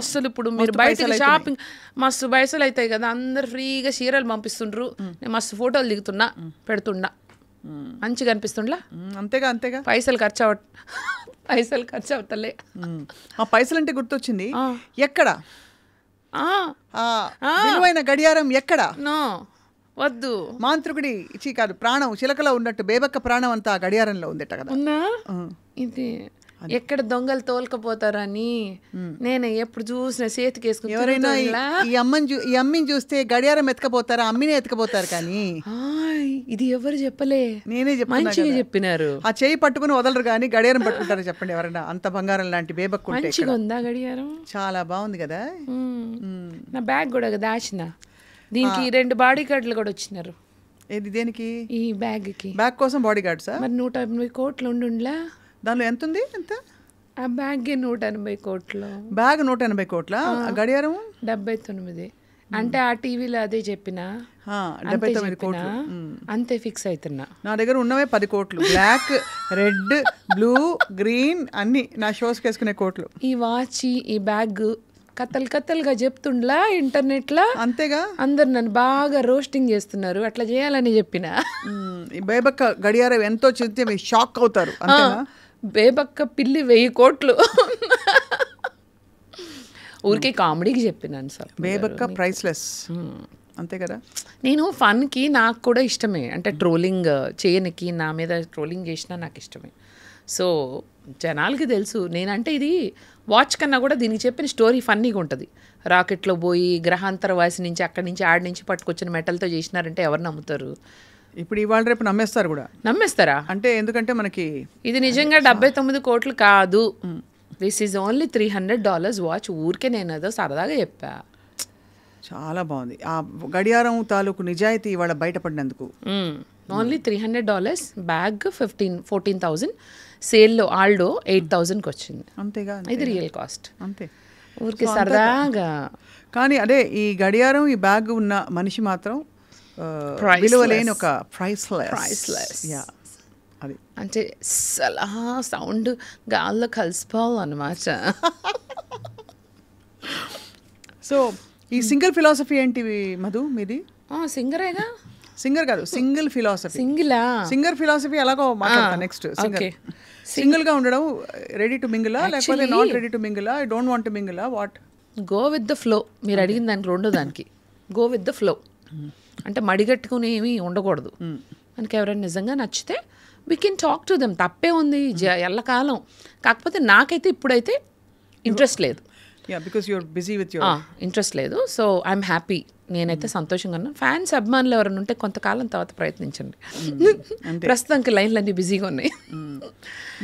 అస్సలు ఇప్పుడు మీరు బయట షాపింగ్ మస్తు పైసలు అవుతాయి కదా అందరు ఫ్రీగా చీరలు పంపిస్తుండ్రు నేను మస్తు ఫోటోలు దిగుతున్నా పెడుతున్నా మంచిగా అనిపిస్తుండ్లా అంతేగా అంతేగా పైసలు ఖర్చు అవ పైసలు ఖర్చు అవుతలే ఆ పైసలు అంటే గుర్తొచ్చింది ఎక్కడ విలువైన గడియారం ఎక్కడ వద్దు మాంత్రికుడి ఇచ్చి కాదు ప్రాణం చిలకలో ఉన్నట్టు బేబక్క ప్రాణం అంతా గడియారంలో ఉందిట కదా ఇది ఎక్కడ దొంగలు తోలకపోతారని నేను ఎప్పుడు చూసిన చేతికి వేసుకుని ఎవరైనా ఈ అమ్మని ఈ అమ్మిని చూస్తే గడియారం ఎత్తకపోతారా అమ్మిని ఎత్తకపోతారు కానీ ఇది ఎవరు చెప్పలే నేనే మంచిగా చెప్పినారు ఆ చేయి పట్టుకుని వదలరు కానీ గడియారం పట్టుకుంటారు చెప్పండి ఎవరైనా అంత బంగారం లాంటి బేబక్ మంచిగా ఉందా గడియారం చాలా బాగుంది కదా నా బ్యాగ్ కూడా దాచిన దీనికి రెండు బాడీ గార్డులు కూడా వచ్చినారు ఏది దేనికి ఈ బ్యాగ్ కి బ్యాగ్ కోసం బాడీ గార్డ్ సార్ మరి నూట యాభై కోట్లు ఉండుండ్లా దానిలో ఎంత ఉంది ఎంత ఆ బ్యాగ్ నూట ఎనభై కోట్లు బ్యాగ్ నూట ఎనభై కోట్ల గడియారం డెబ్బై తొమ్మిది అంటే ఆ టీవీలో అదే చెప్పిన డెబ్బై తొమ్మిది కోట్లు అంతే ఫిక్స్ అవుతున్నా నా దగ్గర ఉన్నవే పది కోట్లు బ్లాక్ రెడ్ బ్లూ గ్రీన్ అన్ని నా షోస్ వేసుకునే కోట్లు ఈ వాచ్ ఈ బ్యాగ్ కథలు చెప్తుండలా ఇంటర్నెట్ లో అంతేగా అందరు నన్ను బాగా రోస్టింగ్ చేస్తున్నారు అట్లా చేయాలని చెప్పిన భయభక్క గడియారం ఎంతో చింత షాక్ అవుతారు బేబక్క పిల్లి వెయ్యి కోట్లు ఊరికే కామెడీకి చెప్పినాను sir Bebakka priceless hmm. అంతే కదా నేను ఫన్కి నాకు కూడా ఇష్టమే అంటే ట్రోలింగ్ చేయనికి నా మీద ట్రోలింగ్ చేసినా నాకు ఇష్టమే సో జనాలకి తెలుసు నేనంటే ఇది వాచ్ కన్నా కూడా దీనికి చెప్పిన స్టోరీ ఫన్నీగా ఉంటుంది రాకెట్లో పోయి గ్రహాంతర వాసి నుంచి అక్కడి నుంచి ఆడి నుంచి పట్టుకొచ్చిన మెటల్తో చేసినారంటే ఎవరు నమ్ముతారు ఇప్పుడు ఇవాళ రేపు నమ్మేస్తారు కూడా నమ్మేస్తారా అంటే ఎందుకంటే మనకి ఇది నిజంగా డెబ్బై తొమ్మిది కోట్లు కాదు this is only three hundred dollars watch ఊరికే నేను సరదాగా చెప్పా చాలా బాగుంది ఆ గడియారం తాలూకు నిజాయితీ ఇవాళ బయటపడినందుకు only three hundred dollars bag fifteen fourteen thousand సేల్లో ఆల్డో ఎయిట్ థౌజండ్కి వచ్చింది అంతేగా ఇది రియల్ కాస్ట్ అంతే ఊరికి సరదాగా కానీ అదే ఈ గడియారం ఈ బ్యాగ్ ఉన్న మనిషి మాత్రం విలువ లేని ఒక ప్రైస్ ప్రైస్లెస్ అది అంటే సలహా సౌండ్ గాల్లో కలిసిపోవాలన్నమాట సో ఈ సింగిల్ ఫిలాసఫీ ఏంటి మధు మీది సింగరేగా సింగర్ కాదు single philosophy single singer philosophy ఎలాగో మాట్లాడతా నెక్స్ట్ సింగిల్ గా ఉండడం రెడీ టు మింగిలా లేకపోతే నాట్ రెడీ టు మింగిలా ఐ డోంట్ వాంట్ టు మింగిలా what go with the flow మీరు అడిగిన దానికి రెండో దానికి గో విత్ ద ఫ్లో అంటే మడిగట్టుకుని ఏమి ఉండకూడదు మనకి ఎవరైనా నిజంగా నచ్చితే we can talk to them తప్పే ఉంది ఎల్లకాలం కాకపోతే నాకైతే ఇప్పుడైతే ఇంట్రెస్ట్ లేదు బికాస్ బిజీ విత్ ఇంట్రెస్ట్ లేదు సో ఐఎమ్ హ్యాపీ నేనైతే సంతోషంగా ఉన్నాను ఫ్యాన్స్ అభిమానులు ఎవరైనా ఉంటే కొంతకాలం తర్వాత ప్రయత్నించండి ప్రస్తుతానికి లైన్లు అన్ని బిజీగా ఉన్నాయి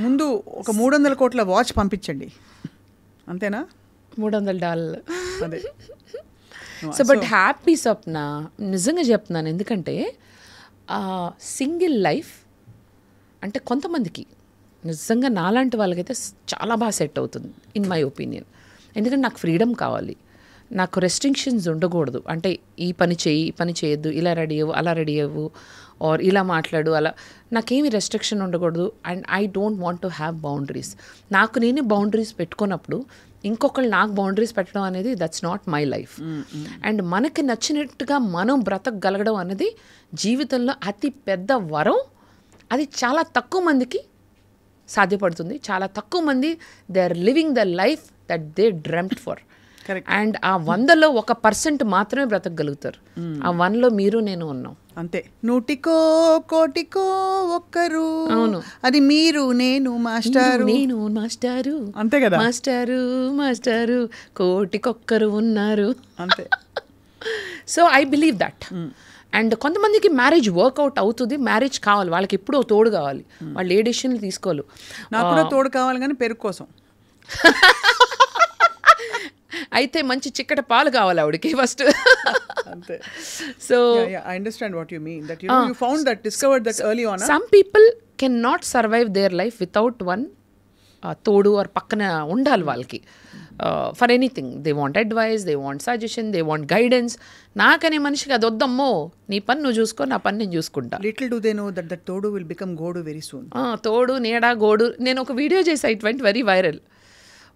ముందు ఒక మూడు వందల కోట్ల వాచ్ పంపించండి అంతేనా మూడు వందల డాలర్లు అదే సో బట్ హ్యాపీ స్వప్న నిజంగా చెప్తున్నాను ఎందుకంటే సింగిల్ లైఫ్ అంటే కొంతమందికి నిజంగా నాలాంటి వాళ్ళకైతే చాలా బాగా సెట్ అవుతుంది ఇన్ మై ఒపీనియన్ ఎందుకంటే నాకు ఫ్రీడమ్ కావాలి నాకు రెస్ట్రిక్షన్స్ ఉండకూడదు అంటే ఈ పని చేయి ఈ పని చేయొద్దు ఇలా రెడీ అవ్వు అలా రెడీ అవ్వు ఆర్ ఇలా మాట్లాడు అలా నాకేమి రెస్ట్రిక్షన్ ఉండకూడదు and I don't want to have boundaries నాకు నేనే బౌండరీస్ పెట్టుకున్నప్పుడు ఇంకొకళ్ళు నాకు బౌండరీస్ పెట్టడం అనేది that's not my life and మనకి నచ్చినట్టుగా మనం బ్రతకగలగడం అనేది జీవితంలో అతి పెద్ద వరం అది చాలా తక్కువ మందికి సాధ్యపడుతుంది చాలా తక్కువ మంది they are living the life that they dreamt for and ఆ వందలో ఒక పర్సెంట్ మాత్రమే బ్రతకగలుగుతారు ఆ వన్లో మీరు నేను ఉన్నాం అంతే నూటికో కోటికో ఒక్కరు అవును అది మీరు నేను మాస్టారు నేను మాస్టారు అంతే కదా మాస్టారు మాస్టారు కోటికొక్కరు ఉన్నారు అంతే so I believe that and కొంతమందికి మ్యారేజ్ వర్కౌట్ అవుతుంది మ్యారేజ్ కావాలి వాళ్ళకి ఎప్పుడో తోడు కావాలి hmm. వాళ్ళు ఏ డెసిషన్లు తీసుకోవాలి నాకు కూడా తోడు కావాలి కానీ పెరుగు కోసం అయితే మంచి చిక్కట పాలు కావాలి ఆవిడకి first so I understand what you mean that you found that discovered that early on some people can not survive their life without one తోడు ఆర్ పక్కన ఉండాలి వాళ్ళకి for anything they want advice they want suggestion they want guidance నాకనే మనిషికి అది వద్దమ్మో నీ పని నువ్వు చూసుకో నా పని నేను చూసుకుంటా little do they know that that తోడు విల్ బికమ్ గోడు వెరీ సూన్ తోడు నేడా గోడు నేను ఒక వీడియో చేసా ఇట్ వెంట్ వెరీ వైరల్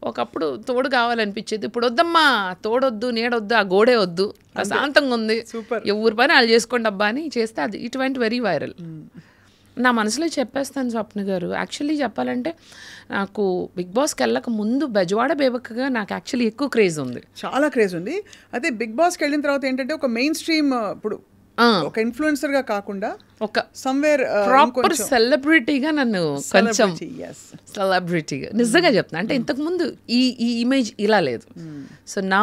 ఒకప్పుడు తోడు కావాలనిపించేది ఇప్పుడు వద్దమ్మా తోడొద్దు నీడొద్దు ఆ గోడే వద్దు ప్రశాంతంగా ఉంది సూపర్ ఎవరి పని వాళ్ళు చేసుకోండి అబ్బా అని చేస్తే అది ఇట్ వెరీ వైరల్ నా మనసులో చెప్పేస్తాను స్వప్న గారు యాక్చువల్లీ చెప్పాలంటే నాకు బిగ్ బాస్కి వెళ్ళక ముందు బెజవాడ బేబక్గా నాకు యాక్చువల్లీ ఎక్కువ క్రేజ్ ఉంది చాలా క్రేజ్ ఉంది అయితే బిగ్ బాస్కి వెళ్ళిన తర్వాత ఏంటంటే ఒక మెయిన్ స్ట్రీమ్ ఇప్పుడు ఒక ఇన్ఫ్లుయెన్సర్ గా కాకుండా ఒక సమ్వేర్ ప్రాపర్ సెలబ్రిటీగా నన్ను కొంచెం సెలబ్రిటీగా నిజంగా చెప్తాను అంటే hmm. ఇంతకు ముందు ఈ ఈ ఇమేజ్ ఇలా లేదు సో నా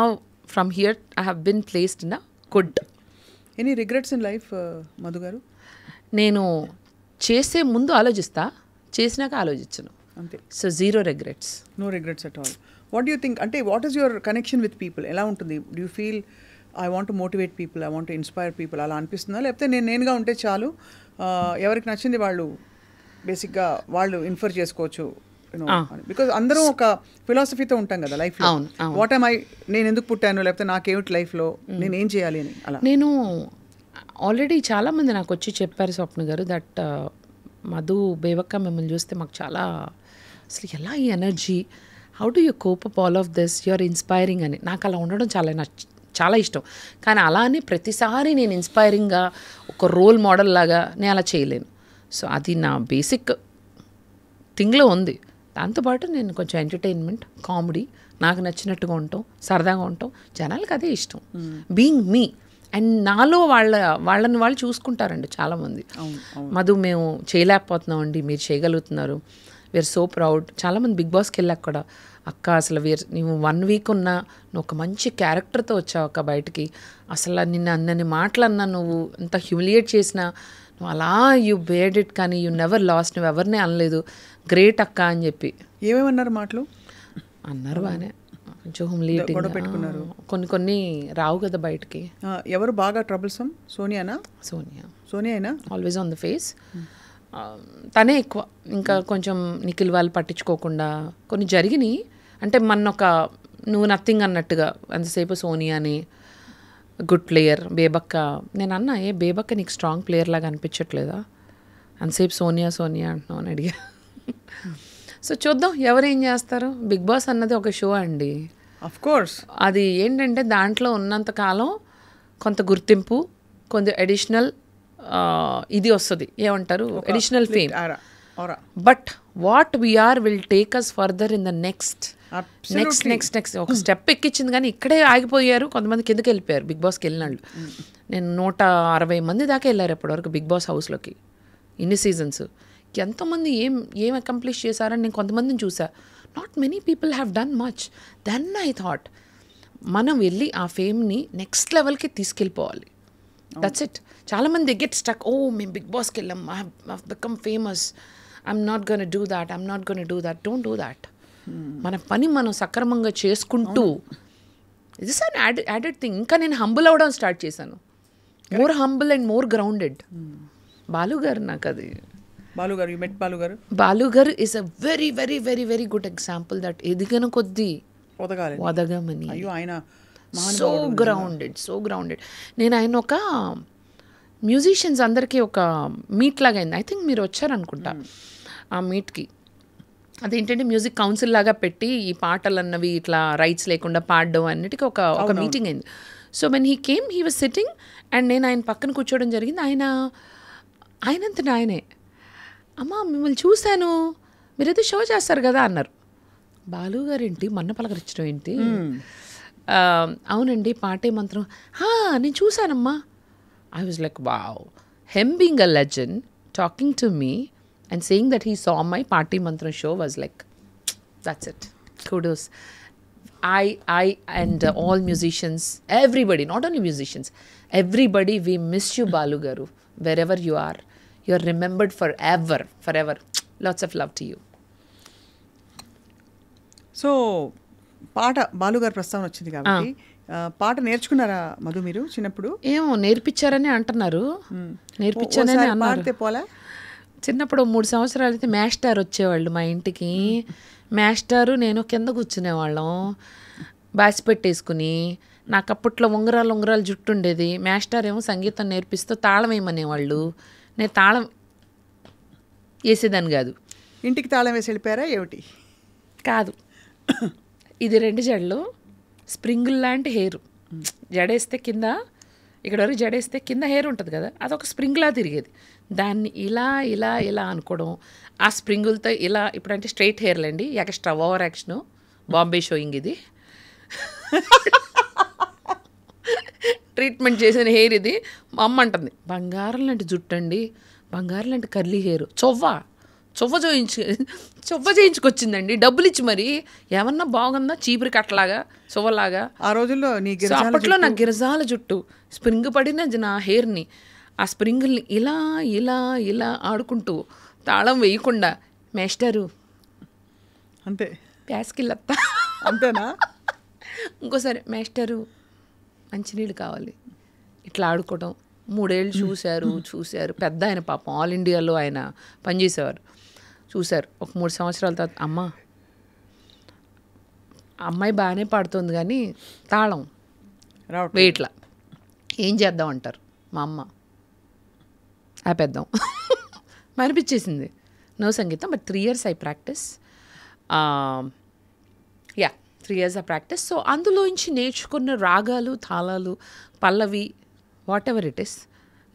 from here I have been placed in good any regrets in life Madhu garu నేను చేసే ముందు ఆలోచిస్తా చేసినాక ఆలోచించను అంతే so zero regrets no regrets at all what you think అంటే what is your connection with people ఎలా ఉంటుంది do feel I want motivate people I want inspire people అలా అనిపిస్తుందా లేకపోతే నేను నేనుగా ఉంటే చాలు ఎవరికి నచ్చింది వాళ్ళు బేసిక్గా వాళ్ళు ఇన్ఫర్ చేసుకోవచ్చు బికాస్ అందరూ ఒక ఫిలాసఫీతో ఉంటాం కదా లైఫ్ వాట్ ఐ నేను ఎందుకు పుట్టాను లేకపోతే నాకేమిటి లైఫ్లో నేను ఏం చేయాలి అని అలా నేను ఆల్రెడీ చాలామంది నాకు వచ్చి చెప్పారు స్వప్న గారు దట్ మధు బేవక్క మిమ్మల్ని చూస్తే మాకు చాలా అసలు ఎలా ఈ energy how do you cope all of this you are inspiring అని నాకు అలా ఉండడం చాలా నచ్చ చాలా ఇష్టం కానీ అలానే ప్రతిసారి నేను ఇన్స్పైరింగ్గా ఒక రోల్ మోడల్ లాగా నేను అలా చేయలేను సో అది నా బేసిక్ థింగ్లో ఉంది దాంతోపాటు నేను కొంచెం ఎంటర్టైన్మెంట్ కామెడీ నాకు నచ్చినట్టుగా ఉంటాం సరదాగా ఉంటాం జనాలకు అదే ఇష్టం బీయింగ్ మీ అండ్ నాలో వాళ్ళ వాళ్ళని వాళ్ళు చూసుకుంటారండి చాలామంది మధు మేము చేయలేకపోతున్నాం అండి మీరు చేయగలుగుతున్నారు వీఆర్ సో ప్రౌడ్ చాలామంది బిగ్ బాస్కి వెళ్ళాక కూడా అక్క అసలు వీఆర్ నువ్వు వన్ వీక్ ఉన్నా నువ్వు ఒక మంచి క్యారెక్టర్తో వచ్చావు అక్క బయటికి అసలు నిన్న అన్నని అన్నా నువ్వు అంత హ్యూమిలియేట్ చేసినా నువ్వు అలా యూ బేడ్ ఇట్ కానీ యూ నెవర్ లాస్ నువ్వు ఎవరిని అనలేదు గ్రేట్ అక్క అని చెప్పి ఏమేమన్నారు మాటలు అన్నారు బాగానే కొంచెం పెట్టుకున్నారు కొన్ని కొన్ని రావు కదా బయటికి ఎవరు బాగా ట్రబుల్సమ్ సోనియానా సోనియా సోనియానా ఆల్వేస్ ఆన్ ద ఫేస్ తనే ఎక్కువ ఇంకా కొంచెం నిఖిల్ వాళ్ళు పట్టించుకోకుండా కొన్ని జరిగినాయి అంటే మన ఒక నువ్వు నథింగ్ అన్నట్టుగా అంతసేపు సోనియా అని గుడ్ ప్లేయర్ బేబక్క నేను అన్నా ఏ బేబక్క నీకు స్ట్రాంగ్ ప్లేయర్ లాగా అనిపించట్లేదా అంతసేపు సోనియా సోనియా అంటున్నావు అని అడిగా సో చూద్దాం ఎవరు ఏం చేస్తారు బిగ్ బాస్ అన్నది ఒక షో అండి అఫ్ కోర్స్ అది ఏంటంటే దాంట్లో ఉన్నంతకాలం కొంత గుర్తింపు కొంత అడిషనల్ ఇది వస్తుంది ఏమంటారు additional fame but what we are will take us further in the next next next next ఒక స్టెప్ hmm. ఎక్కించింది కానీ ఇక్కడే ఆగిపోయారు కొంతమంది కిందకి వెళ్ళిపోయారు బిగ్ బాస్కి వెళ్ళిన వాళ్ళు నేను నూట అరవై మంది దాకా వెళ్ళారు ఎప్పటివరకు బిగ్ బాస్ హౌస్లోకి ఇన్ని సీజన్స్ ఎంతోమంది ఏం ఏం అకంప్లిష్ చేశారని నేను కొంతమందిని చూసా not many people have done much then I thought మనం వెళ్ళి ఆ ఫేమ్ని నెక్స్ట్ లెవెల్కి తీసుకెళ్ళిపోవాలి దట్స్ ఇట్ చాలామంది దే గెట్ స్టక్ ఓ మేము బిగ్ బాస్కి వెళ్ళాం I become famous I'm not gonna do that I'm not gonna do that don't do that మన పని మనం సక్రమంగా చేసుకుంటూ this an add added thing ఇంకా నేను హంబుల్ అవడం స్టార్ట్ చేశాను more humble and more grounded బాలుగారు నాకు అది బాలుగారు garu met Balu garu is a very very very very good example that ఎదిగిన కొద్దీ వదగాలి వదగమని అయ్యో ఆయన సో గ్రౌండెడ్ సో గ్రౌండెడ్ నేను ఆయన ఒక మ్యూజిషియన్స్ అందరికీ ఒక మీట్ లాగా అయింది ఐ థింక్ మీరు వచ్చారనుకుంటా hmm. ఆ మీట్కి అదేంటంటే మ్యూజిక్ కౌన్సిల్ లాగా పెట్టి ఈ పాటలు అన్నవి ఇట్లా రైట్స్ లేకుండా పాడడం అన్నిటికీ ఒక ఒక మీటింగ్ అయింది so when he came he was sitting and నేను ఆయన పక్కన కూర్చోవడం జరిగింది ఆయన ఆయనంత ఆయనే అమ్మ మిమ్మల్ని చూశాను మీరైతే షో చేస్తారు కదా అన్నారు బాలు ఏంటి మన్న పలకరించడం ఏంటి hmm. Um, అవునండి పాటే మంత్రం నేను చూశానమ్మా I was like wow him being a legend talking to me and saying that he saw my పార్టీ మంత్రం show was like that's it kudos I, I, and all musicians, everybody, not only musicians, everybody, we miss you, Balu Garu, wherever you are. You are remembered forever, forever. Lots of love to you. So, పాట బాలుగారు ప్రస్తావన వచ్చింది కాబట్టి పాట నేర్చుకున్నారా మధు మీరు చిన్నప్పుడు ఏమో నేర్పించారని అంటున్నారు నేర్పించారని అంటే పోలే చిన్నప్పుడు మూడు సంవత్సరాలు అయితే మ్యాస్టార్ వచ్చేవాళ్ళు మా ఇంటికి మ్యాస్టారు నేను కింద కూర్చునేవాళ్ళం బాసి పెట్టేసుకుని నాకు అప్పట్లో ఉంగరాలు ఉంగరాలు జుట్టు ఉండేది మ్యాస్టార్ ఏమో సంగీతం నేర్పిస్తూ తాళం వేయమనేవాళ్ళు నేను తాళం వేసేదాన్ని కాదు ఇంటికి తాళం వేసి వెళ్ళిపోయారా ఏమిటి కాదు ఇది రెండు జడలు స్ప్రింగుల్ లాంటి హెయిర్ జడేస్తే కింద ఇక్కడ వరకు జడేస్తే కింద హెయిర్ ఉంటుంది కదా అదొక స్ప్రింగ్లా తిరిగేది దాన్ని ఇలా ఇలా ఇలా అనుకోవడం ఆ స్ప్రింగులతో ఇలా ఇప్పుడంటే స్ట్రైట్ హెయిర్లండి extra over action Bombay showing ఇది ట్రీట్మెంట్ చేసిన హెయిర్ ఇది మా అమ్మ అంటుంది బంగారం లాంటి జుట్టు అండి బంగారం లాంటి కర్లీ హెయిర్ చొవ్వ చువ్వ చూయించు చువ్వ చేయించుకొచ్చిందండి డబ్బులు ఇచ్చి మరి ఏమన్నా బాగుందా చీపురి కట్టలాగా చువ్వలాగా ఆ రోజుల్లో నీ అప్పట్లో నా గిరజాల జుట్టు స్ప్రింగ్ పడిన నా హెయిర్ని ఆ స్ప్రింగుల్ని ఇలా ఇలా ఇలా ఆడుకుంటూ తాళం వేయకుండా మేస్టరు అంతే ప్యాస్కిల్లత్త అంతేనా ఇంకోసారి మేస్టరు మంచినీళ్ళు కావాలి ఇట్లా ఆడుకోవడం మూడేళ్ళు చూశారు చూశారు పెద్ద ఆయన పాపం ఆల్ ఇండియాలో ఆయన పనిచేసేవారు చూశారు ఒక మూడు సంవత్సరాల తర్వాత అమ్మ అమ్మాయి బాగానే పాడుతుంది కానీ తాళం వెయిట్ల ఏం చేద్దాం అంటారు మా అమ్మ ఆపేద్దాం అనిపించేసింది నో సంగీతం but three years I practice yeah three years ah practice so అందులోంచి నేర్చుకున్న రాగాలు తాళాలు పల్లవి వాట్ ఎవర్ ఇట్ ఇస్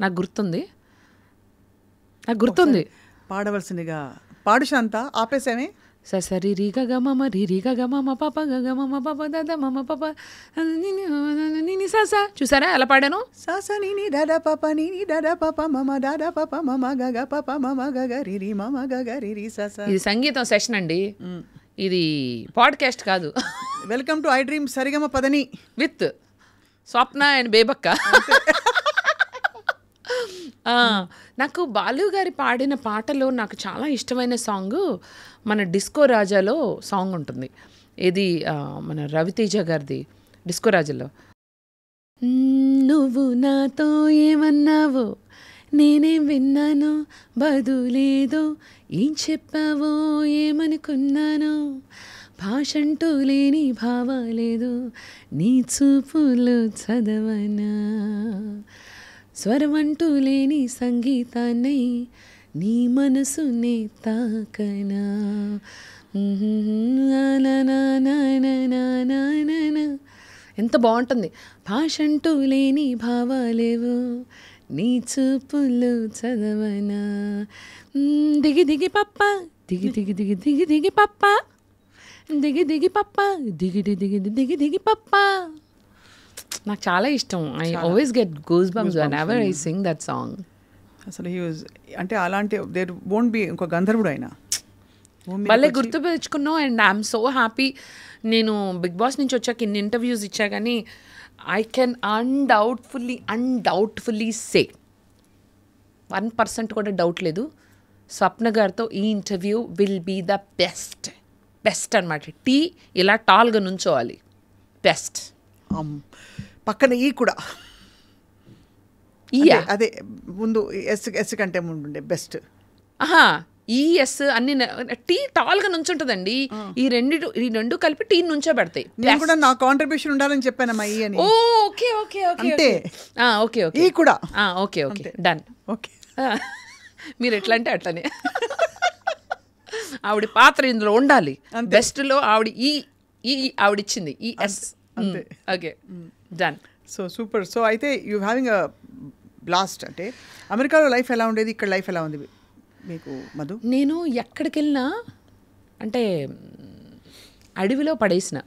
నాకు గుర్తుంది నాకు గుర్తుంది పాడవలసిందిగా పాడు శాంత ఆపేసామే సరి రిగ గమ రి రిగ గమ పాప గమ పాప దద మమ పాప సస చూసారా ఎలా పాడాను సస నిని దద పాప నిని దాదా పాప మమ దాదా పాప మమ గగ పాప మమ గగ రిరి మమ గగ రిరి సస ఇది సంగీతం సెషన్ అండి ఇది పాడ్కాస్ట్ కాదు welcome to I dream Sarigama Padani with Swapna and బేబక్క నాకు బాలు గారి పాడిన పాటలో నాకు చాలా ఇష్టమైన సాంగ్ మన డిస్కో రాజాలో సాంగ్ ఉంటుంది ఇది మన రవితేజ గారిది డిస్కో రాజాలో నువ్వు నాతో ఏమన్నావు నేనేం విన్నాను బదులేదు ఏం చెప్పావో ఏమనుకున్నాను భాషంటూ లేని భావాలేదు నీ చూపులు చదవనా స్వరమంటూ లేని సంగీతాన్నై నీ మనసు నే తాకనా ఎంత బాగుంటుంది భాష అంటూ లేని భావాలేవు నీ చూపులు చదవనా దిగి దిగి పప్ప దిగి దిగి దిగి దిగి దిగి పప్ప దిగి దిగి పప్ప దిగి దిగి దిగి దిగి పప్ప నాకు చాలా ఇష్టం I always get goose bumps whenever I sing that song అసలు హీ వాజ్ అంటే అలాంటి దేర్ వోంట్ బి ఇంకో గంధర్వుడు అయినా మళ్ళీ గుర్తుపెచ్చుకున్నావు అండ్ ఐఎమ్ సో హ్యాపీ నేను బిగ్ బాస్ నుంచి వచ్చాక ఇన్ని ఇంటర్వ్యూస్ ఇచ్చా కానీ I can undoubtfully undoubtfully say one percent కూడా డౌట్ లేదు స్వప్న గారితో ఈ interview will be the best best అనమాట టీ ఇలా టాల్గా నుంచోవాలి బెస్ట్ పక్కన ఈ కూడా అదే ముందు ఎస్ ఎస్ కంటే ముందుండే బెస్ట్ ఆహా ఈఎస్ అన్ని టీ టాల్ గా నుంచుంటదండి ఈ రెండు ఈ రెండు కలిపి టీ నుంచే పెడతాయి నేను కూడా నా కాంట్రిబ్యూషన్ ఉండాలని చెప్పానమ్మా ఈ అని ఓకే ఓకే ఓకే అంటే ఓకే ఓకే ఈ కూడా ఓకే ఓకే డన్ ఓకే మీరు ఎట్లా అంటే అట్లనే ఆవిడ పాత్ర ఇందులో ఉండాలి బెస్ట్ లో ఆవిడ ఈ ఈ ఆవిడ ఇచ్చింది ఈ yes okay done so super so అయితే యూ హ్యావింగ్ అ బ్లాస్ట్ అంటే అమెరికాలో లైఫ్ ఎలా ఉండేది ఇక్కడ లైఫ్ ఎలా ఉంది మీకు మధు నేను ఎక్కడికి వెళ్ళినా అంటే అడవిలో పడేసిన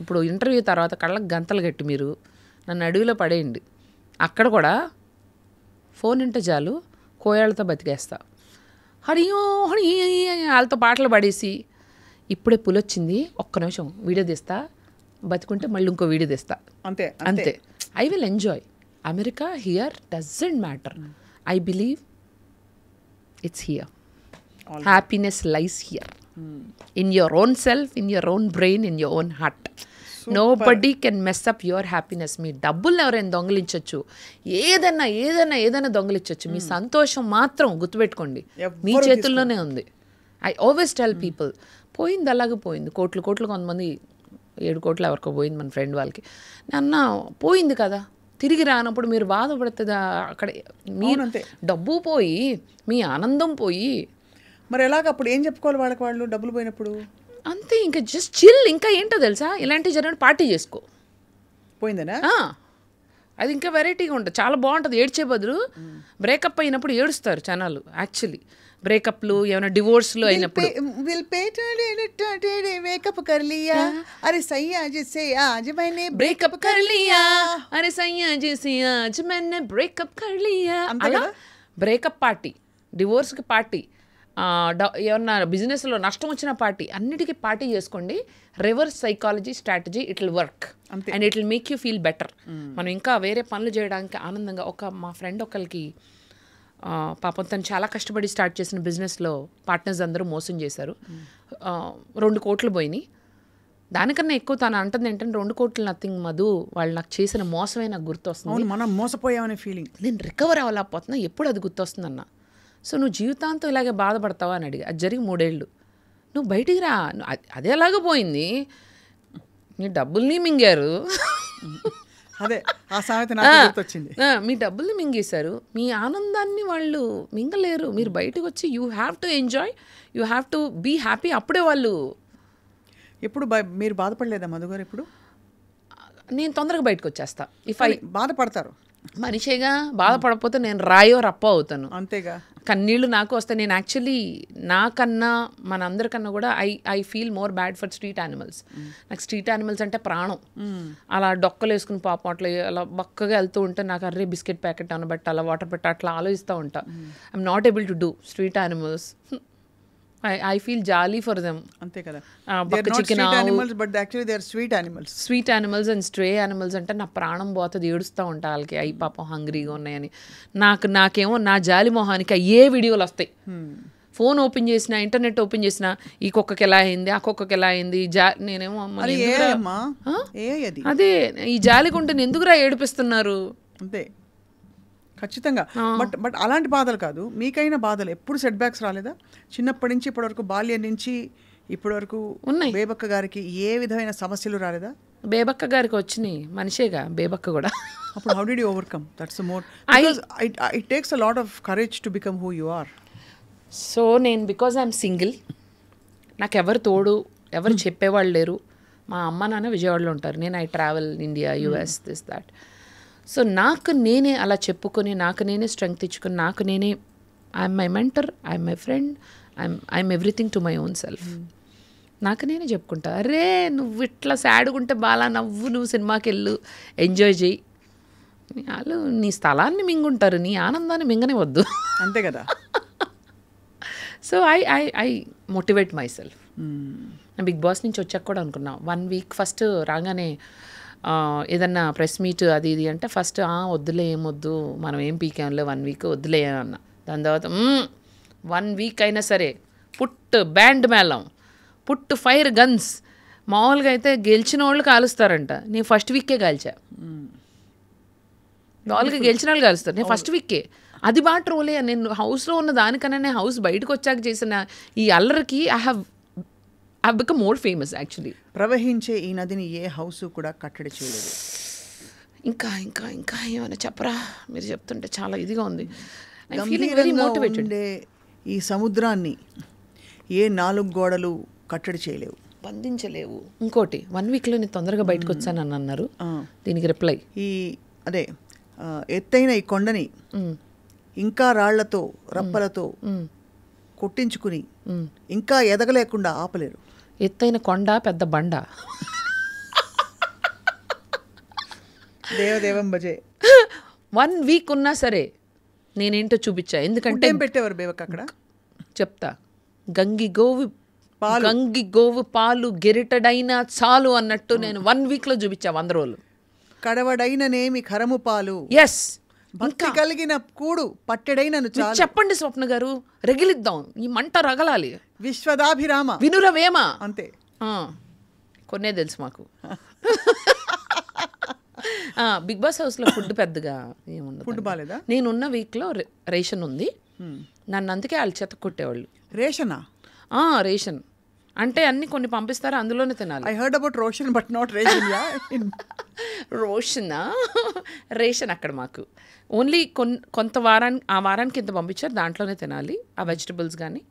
ఇప్పుడు ఇంటర్వ్యూ తర్వాత కళ్ళకు గంతలు గట్టి మీరు నన్ను అడవిలో పడేయండి అక్కడ కూడా ఫోన్ ఇంటే చాలు కోయాళ్ళతో బతికేస్తా హరియో హరి వాళ్ళతో పాటలు పడేసి ఇప్పుడే పులొచ్చింది ఒక్క నిమిషం వీడియో తీస్తా బతుకుంటే మళ్ళీ ఇంకో వీడియో తెస్తా అంతే అంతే I will enjoy America here doesn't matter I believe it's here happiness lies here in your own self in your own brain in your own heart nobody can mess up your happiness మీ డబ్బుల్ని ఎవరైనా దొంగలించవచ్చు ఏదన్నా ఏదన్నా ఏదైనా దొంగలించవచ్చు మీ hmm. సంతోషం మాత్రం గుర్తుపెట్టుకోండి మీ చేతుల్లోనే ఉంది ఐ ఆల్వేస్ టెల్ పీపుల్ పోయింది అలాగే పోయింది కోట్లు కోట్లు కొంతమంది ఏడు కోట్లు ఎవరికో పోయింది మన ఫ్రెండ్ వాళ్ళకి అన్న పోయింది కదా తిరిగి రానప్పుడు మీరు బాధపడుతుందా అక్కడ మీరు డబ్బు పోయి మీ ఆనందం పోయి మరి ఎలాగ అప్పుడు ఏం చెప్పుకోవాలి వాళ్ళకి వాళ్ళు డబ్బులు పోయినప్పుడు అంతే ఇంకా జస్ట్ చిల్ ఇంకా ఏంటో తెలుసా ఇలాంటి జరిగిన పార్టీ చేసుకో పోయిందనా అది ఇంకా వెరైటీగా ఉంటుంది చాలా బాగుంటుంది ఏడ్చే బదులు బ్రేకప్ అయినప్పుడు ఏడుస్తారు జనాలు యాక్చువల్లీ బ్రేకప్లు ఏమైనా డివోర్స్లు అయినప్పుడు విల్ అరే బ్రేకప్ కర్ లియా అరే బ్రేకప్ పార్టీ డివోర్స్ కి పార్టీ ఏమన్నా బిజినెస్ లో నష్టం వచ్చిన పార్టీ అన్నిటికీ పార్టీ చేసుకోండి reverse psychology strategy it will work and it will make you feel better మనం ఇంకా వేరే పనులు చేయడానికి ఆనందంగా ఒక మా ఫ్రెండ్ ఒకరికి పాపం తను చాలా కష్టపడి స్టార్ట్ చేసిన బిజినెస్లో పార్ట్నర్స్ అందరూ మోసం చేశారు రెండు కోట్లు పోయినాయి దానికన్నా ఎక్కువ తను అంటుంది ఏంటంటే రెండు కోట్లు నథింగ్ మధు వాళ్ళు నాకు చేసిన మోసమే నాకు గుర్తొస్తుంది మనం మోసపోయామనే ఫీలింగ్ నేను రికవర్ అవ్వలేకపోతున్నా ఎప్పుడు అది గుర్తొస్తుంది అన్న సో నువ్వు జీవితాంతం ఇలాగే బాధపడతావా అని అడిగి అది జరిగి మూడేళ్ళు నువ్వు బయటికి రా అదేలాగా పోయింది నీ డబ్బుల్ని మింగారు అదే ఆ సామెత వచ్చింది మీ డబ్బులు మింగేశారు మీ ఆనందాన్ని వాళ్ళు మింగలేరు మీరు బయటకు వచ్చి you have to enjoy you have to be happy అప్పుడే వాళ్ళు ఎప్పుడు మీరు బాధపడలేదా మధుగారు ఇప్పుడు నేను తొందరగా బయటకు వచ్చేస్తా ఇఫ్ ఐ బాధపడతారు మనిషిగా బాధపడకపోతే నేను రాయో రప్ప అవుతాను అంతేగా కన్నీళ్ళు నాకు వస్తే నేను యాక్చువల్లీ నాకన్నా మనందరికన్నా కూడా I I feel more bad for street animals నాకు స్ట్రీట్ యానిమల్స్ అంటే ప్రాణం అలా డొక్కలు వేసుకుని పాపం అట్లా అలా బక్కగా వెళ్తూ ఉంటే నాకు అర్రే బిస్కెట్ ప్యాకెట్ అనబట్టి అలా వాటర్ పెట్టి అట్లా ఆలోచిస్తూ ఉంటా I'm not able to do street animals I I feel జాలీ ఫర్ దెమ్ అంతే కదా chicken animals but actually they are sweet animals sweet animals and stray animals అంటే నా ప్రాణం పోతుంది ఏడుస్తూ ఉంటా వాళ్ళకి అయ్యి పాపం హంగ్రీగా ఉన్నాయని నాకు నాకేమో నా జాలి మొహానికి అయ్యే వీడియోలు వస్తాయి ఫోన్ ఓపెన్ చేసిన ఇంటర్నెట్ ఓపెన్ చేసిన ఈ కుక్కకి ఎలా అయింది ఆ కుక్కకి ఎలా అయింది జా నేనేమో అదే ఈ జాలిగుంటని ఎందుకురా ఏడిపిస్తున్నారు అంతే ఖచ్చితంగా బట్ బట్ అలాంటి బాధలు కాదు మీకైనా బాధలు ఎప్పుడు సెట్ బ్యాక్స్ రాలేదా చిన్నప్పటి నుంచి ఇప్పటివరకు బాల్యం నుంచి ఇప్పటివరకు ఉన్నాయి బేబక్క గారికి ఏ విధమైన సమస్యలు రాలేదా బేబక్క గారికి వచ్చినాయి మనిషేగా బేబక్క కూడా అప్పుడు how did you overcome that's more it takes a lot of courage to become who you are so నేను బికాజ్ ఐఎమ్ సింగిల్ నాకు ఎవరు తోడు ఎవరు hmm. చెప్పేవాళ్ళు లేరు మా అమ్మ నాన్న విజయవాడలో ఉంటారు నేను I travel India US this that so నాకు నేనే అలా చెప్పుకొని నాకు నేనే స్ట్రెంగ్త్ ఇచ్చుకొని నాకు నేనే I'm my mentor I'm my friend I'm I'm everything to my own self నాకు నేనే చెప్పుకుంటా అరే నువ్వు ఇట్లా సాడ్గా ఉంటే బాలా నవ్వు నువ్వు సినిమాకి వెళ్ళు ఎంజాయ్ చేయి వాళ్ళు నీ స్థలాన్ని మింగుంటారు నీ ఆనందాన్ని మింగనివద్దు అంతే కదా so I I I motivate my self big boss నుంచి వచ్చాక కూడా అనుకున్నా వన్ వీక్ ఫస్ట్ రాగానే ఏదన్నా ప్రెస్ మీట్ అది ఇది అంటే ఫస్ట్ వద్దులే ఏమొద్దు మనం ఏం పీకాంలే వన్ వీక్ వద్దులే అన్న దాని తర్వాత వన్ వీక్ అయినా సరే పుట్ బ్యాండ్ మేళం పుట్ ఫైర్ గన్స్ మామూలుగా అయితే గెలిచిన వాళ్ళు కాలుస్తారంట నేను ఫస్ట్ వీకే కాల్చా మామూలుగా గెలిచిన వాళ్ళు కాలుస్తారు నేను ఫస్ట్ వీకే అది బాట రోలే నేను హౌస్లో ఉన్న దానికన్నా నేను హౌస్ బయటకు వచ్చాక చేసిన ఈ అల్లరికి I have I become more famous actually ప్రవహించే ఈ నదిని ఏ హౌస్ కూడా కట్టడి చేయలేదు ఇంకా ఇంకా ఇంకా ఏమైనా చెప్పరా మీరు చెప్తుంటే చాలా ఇదిగా ఉంది ఈ సముద్రాన్ని ఏ నాలుగు గోడలు కట్టడి చేయలేవు బంధించలేవు ఇంకోటి వన్ వీక్లో నేను తొందరగా బయటకు అని అన్నారు దీనికి రిప్లై ఈ అదే ఎత్తైన ఈ కొండని ఇంకా రాళ్లతో రప్పలతో కొట్టించుకుని ఇంకా ఎదగలేకుండా ఆపలేరు ఎత్తైన కొండ పెద్ద బండ దేవదేవం భజే వన్ వీక్ ఉన్నా సరే నేనేంటో చూపించా ఎందుకంటే పెట్టేవారు బేవక్ అక్కడ చెప్తా గంగి గోవు గంగి గోవు పాలు గెరిటడైనా చాలు అన్నట్టు నేను వన్ వీక్లో చూపించా వంద రోజులు కడవడైన నేమి కరము పాలు ఎస్ భక్తి కలిగిన కూడు పట్టెడైన చెప్పండి స్వప్న గారు రగిలిద్దాం ఈ మంట రగలాలి విశ్వదాభిరామ వినురవేమ అంతే కొన్నే తెలుసు మాకు బిగ్ బాస్ హౌస్లో ఫుడ్ పెద్దగా ఏముంది ఫుడ్ బాగాలేదా నేనున్న వీక్లో రేషన్ ఉంది నన్ను అందుకే వాళ్ళ చేత కొట్టేవాళ్ళు రేషనా రేషన్ అంటే అన్ని కొన్ని పంపిస్తారు అందులోనే తినాలి I heard about Roshan but not ration రోషనా రేషన్ అక్కడ మాకు ఓన్లీ కొన్ కొంత వారానికి ఆ వారానికి ఇంత పంపించారు దాంట్లోనే తినాలి ఆ వెజిటబుల్స్ కానీ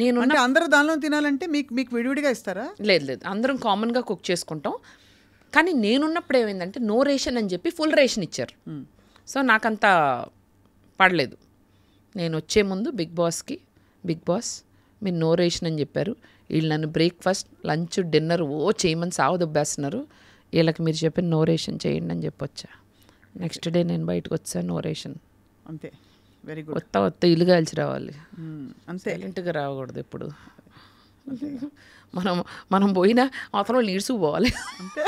నేను అంటే అందరూ దానిలో తినాలంటే మీకు మీకు విడివిడిగా ఇస్తారా లేదు లేదు అందరం కామన్గా కుక్ చేసుకుంటాం కానీ నేనున్నప్పుడు ఏమైందంటే నో రేషన్ అని చెప్పి ఫుల్ రేషన్ ఇచ్చారు hmm. సో నాకంత పడలేదు నేను వచ్చే ముందు బిగ్ బాస్కి బిగ్ బాస్ మీరు నో రేషన్ అని చెప్పారు వీళ్ళు నన్ను బ్రేక్ఫాస్ట్ లంచ్ డిన్నర్ ఓ చేయమని సాగు దొబ్బేస్తున్నారు వీళ్ళకి మీరు చెప్పిన నోరేషన్ చేయండి అని చెప్పొచ్చా నెక్స్ట్ డే నేను బయటకు వచ్చాను నోరేషన్ అంతే వెరీ గుడ్ కొత్త కొత్త ఇల్లు కాల్చి రావాలి అంతే ఇంటికి రాకూడదు ఇప్పుడు మనం మనం పోయినా అవతల నీడ్స్ పోవాలి అంతే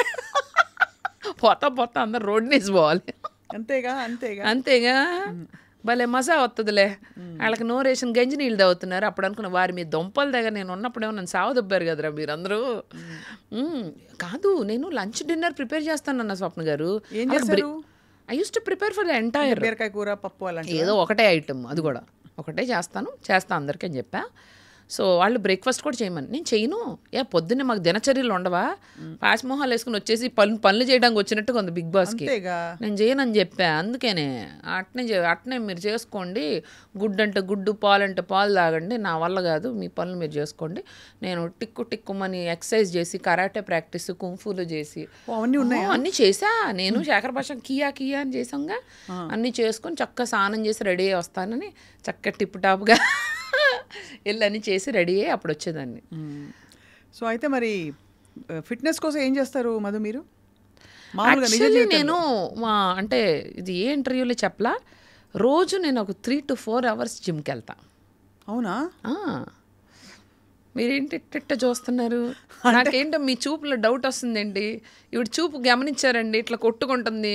పోతా పోతా అందరు రోడ్ నీసి పోవాలి అంతేగా అంతేగా అంతేగా భలే మజా వస్తుందిలే వాళ్ళకి నోరేషన్ గంజి నీళ్ళు తాగుతున్నారు అప్పుడు అనుకున్న వారి మీ దొంపల దగ్గర నేను ఉన్నప్పుడేమో నన్ను సావదొబ్బారు కదరా మీరందరూ కాదు నేను లంచ్ డిన్నర్ ప్రిపేర్ చేస్తానన్న Swapna garu I use to prepare for the entire కూర పప్పు అలాంటి ఏదో ఒకటే ఐటమ్ అది కూడా ఒకటే చేస్తాను చేస్తాను అందరికీ అని చెప్పా సో వాళ్ళు బ్రేక్ఫాస్ట్ కూడా చేయమని నేను చేయను ఏ పొద్దున్నే మాకు దినచర్యలు ఉండవా పాచమోహాలు వేసుకుని వచ్చేసి పనులు పనులు చేయడానికి వచ్చినట్టుగా ఉంది బిగ్ బాస్కి నేను చేయను అని చెప్పా అందుకేనే అట్నే అట్నే మీరు చేసుకోండి గుడ్ అంటే గుడ్డు పాలు అంటే పాలు తాగండి నా వల్ల కాదు మీ పనులు మీరు చేసుకోండి నేను టిక్కు టిక్కుమని ఎక్సర్సైజ్ చేసి కరాటే ప్రాక్టీస్ కుంఫులు చేసి అవన్నీ ఉన్నాయి అన్నీ చేసా నేను శేఖర భాష కియా కియా అని చేసాంగా అన్నీ చేసుకొని చక్కగా స్నానం చేసి రెడీ అయ్యి వస్తానని చక్కగా టిప్ టాప్గా వెళ్ళని చేసి రెడీ అయ్యి అప్పుడు వచ్చేదాన్ని సో అయితే మరి ఫిట్నెస్ కోసం ఏం చేస్తారు మధు మీరు యాక్చువల్లీ నేను మా అంటే ఇది ఏ ఇంటర్వ్యూలో చెప్పలా రోజు నేను ఒక త్రీ టు ఫోర్ అవర్స్ జిమ్కి వెళ్తా అవునా మీరేంటి ఇట్ట చూస్తున్నారు నాకేంటో మీ చూపులో డౌట్ వస్తుందండి ఇప్పుడు చూపు గమనించారండి ఇట్లా కొట్టుకుంటుంది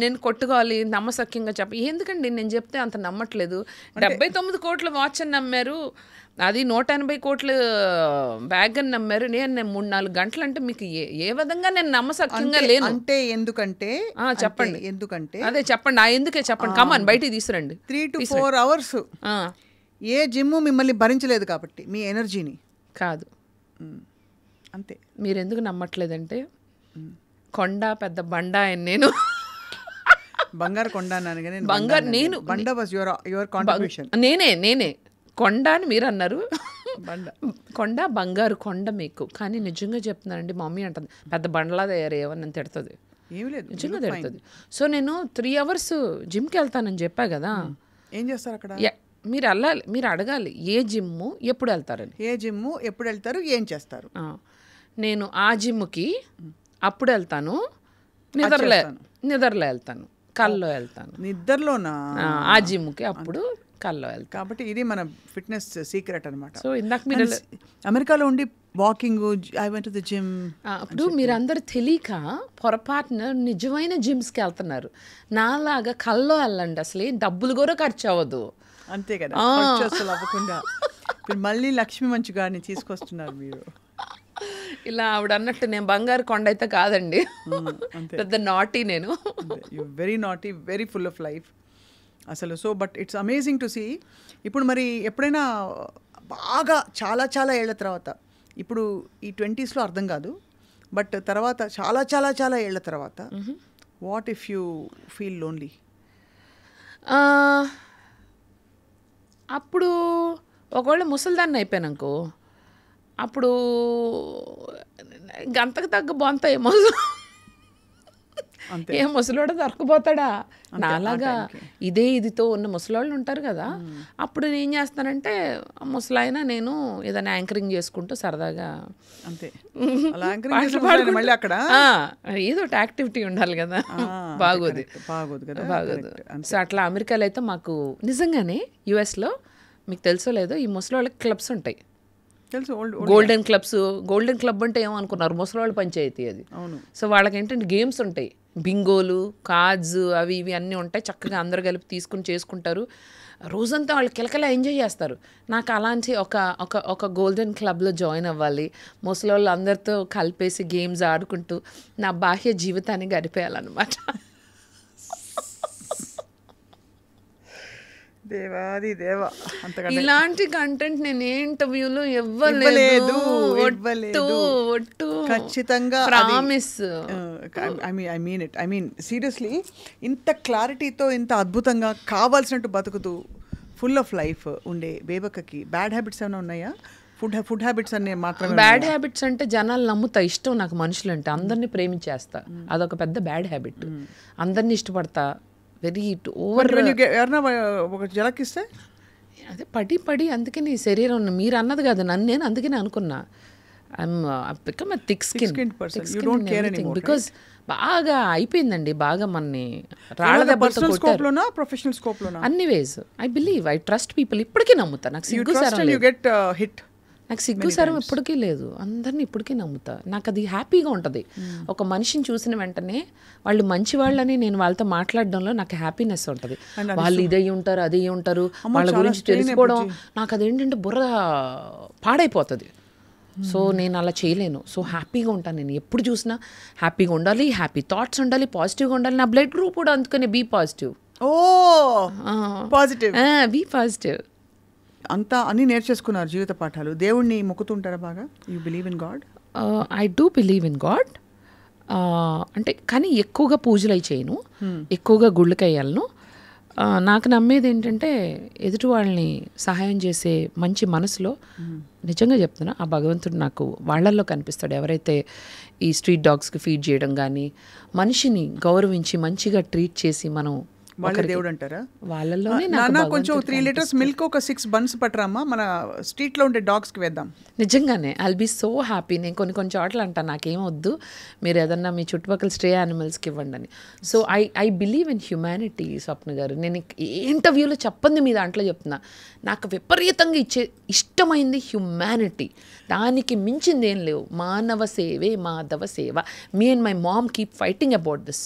నేను కొట్టుకోవాలి నమ్మసక్యంగా చెప్ప ఎందుకండి నేను చెప్తే అంత నమ్మట్లేదు డెబ్బై తొమ్మిది కోట్ల వాచ్ అని నమ్మారు అది నూట ఎనభై కోట్ల బ్యాగ్ అని నమ్మారు నేను మూడు నాలుగు గంటలు అంటే మీకు ఏ ఏ విధంగా నేను నమ్మసక్యంగా లేను అంటే ఎందుకంటే చెప్పండి ఎందుకంటే అదే చెప్పండి ఆ ఎందుకే చెప్పండి కమాన్ బయటికి తీసురండి త్రీ టు ఫోర్ అవర్స్ ఏ జిమ్ మిమ్మల్ని భరించలేదు కాబట్టి మీ ఎనర్జీని కాదు అంతే మీరు ఎందుకు నమ్మట్లేదంటే కొండ పెద్ద బండ నేను బంగారు కొండ అన్నాను బంగారు నేను బండ వాజ్ యువర్ యువర్ కాంట్రిబ్యూషన్ నేనే నేనే కొండ అని మీరు అన్నారు బండ కొండ బంగారు కొండ మీకు కానీ నిజంగా చెప్తున్నానండి మమ్మీ అంటుంది పెద్ద బండలా తయారు ఏమన్నా తిడుతుంది ఏమి లేదు నిజంగా తిడుతుంది సో నేను త్రీ అవర్స్ జిమ్కి వెళ్తానని చెప్పా కదా ఏం చేస్తారు అక్కడ మీరు వెళ్ళాలి మీరు అడగాలి ఏ జిమ్ ఎప్పుడు వెళ్తారని ఏ జిమ్ ఎప్పుడు వెళ్తారు ఏం చేస్తారు నేను ఆ జిమ్కి అప్పుడు వెళ్తాను నిద్రలో నిద్రలో వెళ్తాను కల్లో వెళ్తాను నిద్రలోనా ఆ జిమ్కి అప్పుడు కల్లో వెళ్తాను కాబట్టి ఇది మన ఫిట్నెస్ సీక్రెట్ అనమాట సో ఇందాక మీరు అమెరికాలో ఉండి walking I went the gym అప్పుడు మీరందరూ తెలియక పొరపాటున నిజమైన జిమ్స్కి వెళ్తున్నారు నాలాగా కల్లో వెళ్ళండి అసలు డబ్బులు కూడా ఖర్చు అవ్వదు అంతే కదా అసలు అవ్వకుండా ఇప్పుడు మళ్ళీ లక్ష్మీ మంచు గారిని తీసుకొస్తున్నారు మీరు ఇలా ఆవిడ అన్నట్టు నేను బంగారు కొండ అయితే కాదండి పెద్ద నాటీ నేను very naughty very full of life అసలు so but it's amazing to see ఇప్పుడు మరి ఎప్పుడైనా బాగా చాలా చాలా ఏళ్ల తర్వాత ఇప్పుడు ఈ ట్వంటీస్లో అర్థం కాదు బట్ తర్వాత చాలా చాలా చాలా ఏళ్ల తర్వాత what if you feel lonely అప్పుడు ఒకవేళ ముసలిదాన్ని అయిపోయాను అప్పుడు ఇంకంతకు తగ్గ బొంత ఏమో ఏ ముసలోడు దొరకపోతాడా నాలాగా ఇదే ఇదితో ఉన్న ముసలోళ్ళు ఉంటారు కదా అప్పుడు నేను ఏం చేస్తానంటే ముసలాయన నేను ఏదైనా యాంకరింగ్ చేసుకుంటూ సరదాగా అంతే మళ్ళీ అక్కడ ఏదో యాక్టివిటీ ఉండాలి కదా బాగోదు బాగోదు కదా బాగోదు సో అట్లా అమెరికాలో అయితే మాకు నిజంగానే యుఎస్లో మీకు తెలుసో లేదో ఈ ముసలి వాళ్ళకి క్లబ్స్ ఉంటాయి తెలుసు గోల్డెన్ క్లబ్స్ గోల్డెన్ క్లబ్ అంటే ఏమనుకున్నారు ముసలి వాళ్ళ పంచాయతీ అది సో వాళ్ళకి ఏంటంటే గేమ్స్ ఉంటాయి బింగోలు కార్డ్స్ అవి ఇవి అన్నీ ఉంటాయి చక్కగా అందరు కలిపి తీసుకుని చేసుకుంటారు రోజంతా వాళ్ళు కిలకలా ఎంజాయ్ చేస్తారు నాకు అలాంటి ఒక ఒక ఒక గోల్డెన్ క్లబ్లో జాయిన్ అవ్వాలి ముసలి అందరితో కలిపేసి గేమ్స్ ఆడుకుంటూ నా బాహ్య జీవితాన్ని గడిపేయాలన్నమాట దేవాది దేవ ఇలాంటి కంటెంట్ నేను ఏ ఇంటర్వ్యూలో ఇవ్వలేదు ఒట్టు ఖచ్చితంగా promise I mean I mean it I mean seriously ఇంత క్లారిటీతో ఇంత అద్భుతంగా కావాల్సినట్టు బతుకుతూ ఫుల్ ఆఫ్ లైఫ్ ఉండే బేబక్కకి బ్యాడ్ హ్యాబిట్స్ ఏమైనా ఉన్నాయా ఫుడ్ ఫుడ్ హ్యాబిట్స్ అనే మాత్రం బ్యాడ్ హ్యాబిట్స్ అంటే జనాలు నమ్ముతా ఇష్టం నాకు మనుషులు అంటే అందరినీ ప్రేమించేస్తా అదొక పెద్ద బ్యాడ్ హ్యాబిట్ అందరినీ ఇష్టపడతా వెరీ ఓవర్ ఒక జలకిస్తే అదే పడి పడి అందుకే నీ శరీరం మీరు అన్నది కాదు నన్ను నేను అందుకే అనుకున్నా become a thick skin because బాగా అయిపోయిందండి బాగా మనని ప్రొఫెషనల్ స్కోప్ అన్ని ways I believe I trust people ఇప్పటికీ నమ్ముతాను నాకు సిగ్గు సార్ హిట్ నాకు సిగ్గు సరం ఇప్పటికీ లేదు అందరిని ఇప్పటికీ నమ్ముతా నాకు అది హ్యాపీగా ఉంటుంది hmm. ఒక మనిషిని చూసిన వెంటనే వాళ్ళు మంచి వాళ్ళని నేను వాళ్ళతో మాట్లాడడంలో నాకు హ్యాపీనెస్ ఉంటుంది వాళ్ళు ఇదయ్యి ఉంటారు అదే ఉంటారు వాళ్ళ గురించి తెలుసుకోవడం నాకు అదేంటంటే బుర్ర పాడైపోతుంది సో hmm. నేను అలా చేయలేను సో హ్యాపీగా ఉంటాను నేను ఎప్పుడు చూసినా హ్యాపీగా ఉండాలి హ్యాపీ థాట్స్ ఉండాలి పాజిటివ్గా ఉండాలి నా బ్లడ్ గ్రూప్ కూడా అందుకనే B positive O positive B positive అంతా అన్నీ నేర్చేసుకున్నారు జీవిత పాఠాలు దేవుణ్ణి మొక్కుతుంటారా బాగా you believe in God I do believe in God అంటే కానీ ఎక్కువగా పూజలు చేయను hmm. ఎక్కువగా గుళ్ళకి అయ్యాలను నాకు నమ్మేది ఏంటంటే ఎదుటి వాళ్ళని సహాయం చేసే మంచి మనసులో hmm. నిజంగా చెప్తున్నా ఆ భగవంతుడు నాకు వాళ్ళల్లో కనిపిస్తాడు ఎవరైతే ఈ స్ట్రీట్ డాగ్స్కి ఫీడ్ చేయడం కానీ మనిషిని గౌరవించి మంచిగా ట్రీట్ చేసి మనం దేవుడు అంటారా వాళ్ళలో నాన్న కొంచెం త్రీ లీటర్స్ మిల్క్ ఒక సిక్స్ బన్స్ పట్టరామా మన స్ట్రీట్లో ఉండే డాగ్స్కి వేద్దాం నిజంగానే ఐల్ బీ సో హ్యాపీ నేను కొన్ని కొన్ని చోట్ల అంటాను నాకేం వద్దు మీరు ఏదన్నా మీ చుట్టుపక్కల స్ట్రే కి ఇవ్వండి అని so I I believe in humanity Swapna garu నేను ఇంటర్వ్యూలో చెప్పండి మీ దాంట్లో చెప్తున్నా నాకు విపరీతంగా ఇచ్చే ఇష్టమైంది హ్యుమానిటీ దానికి మించింది ఏం లేవు మానవ సేవే మాధవ సేవ మీ and my mom keep fighting about this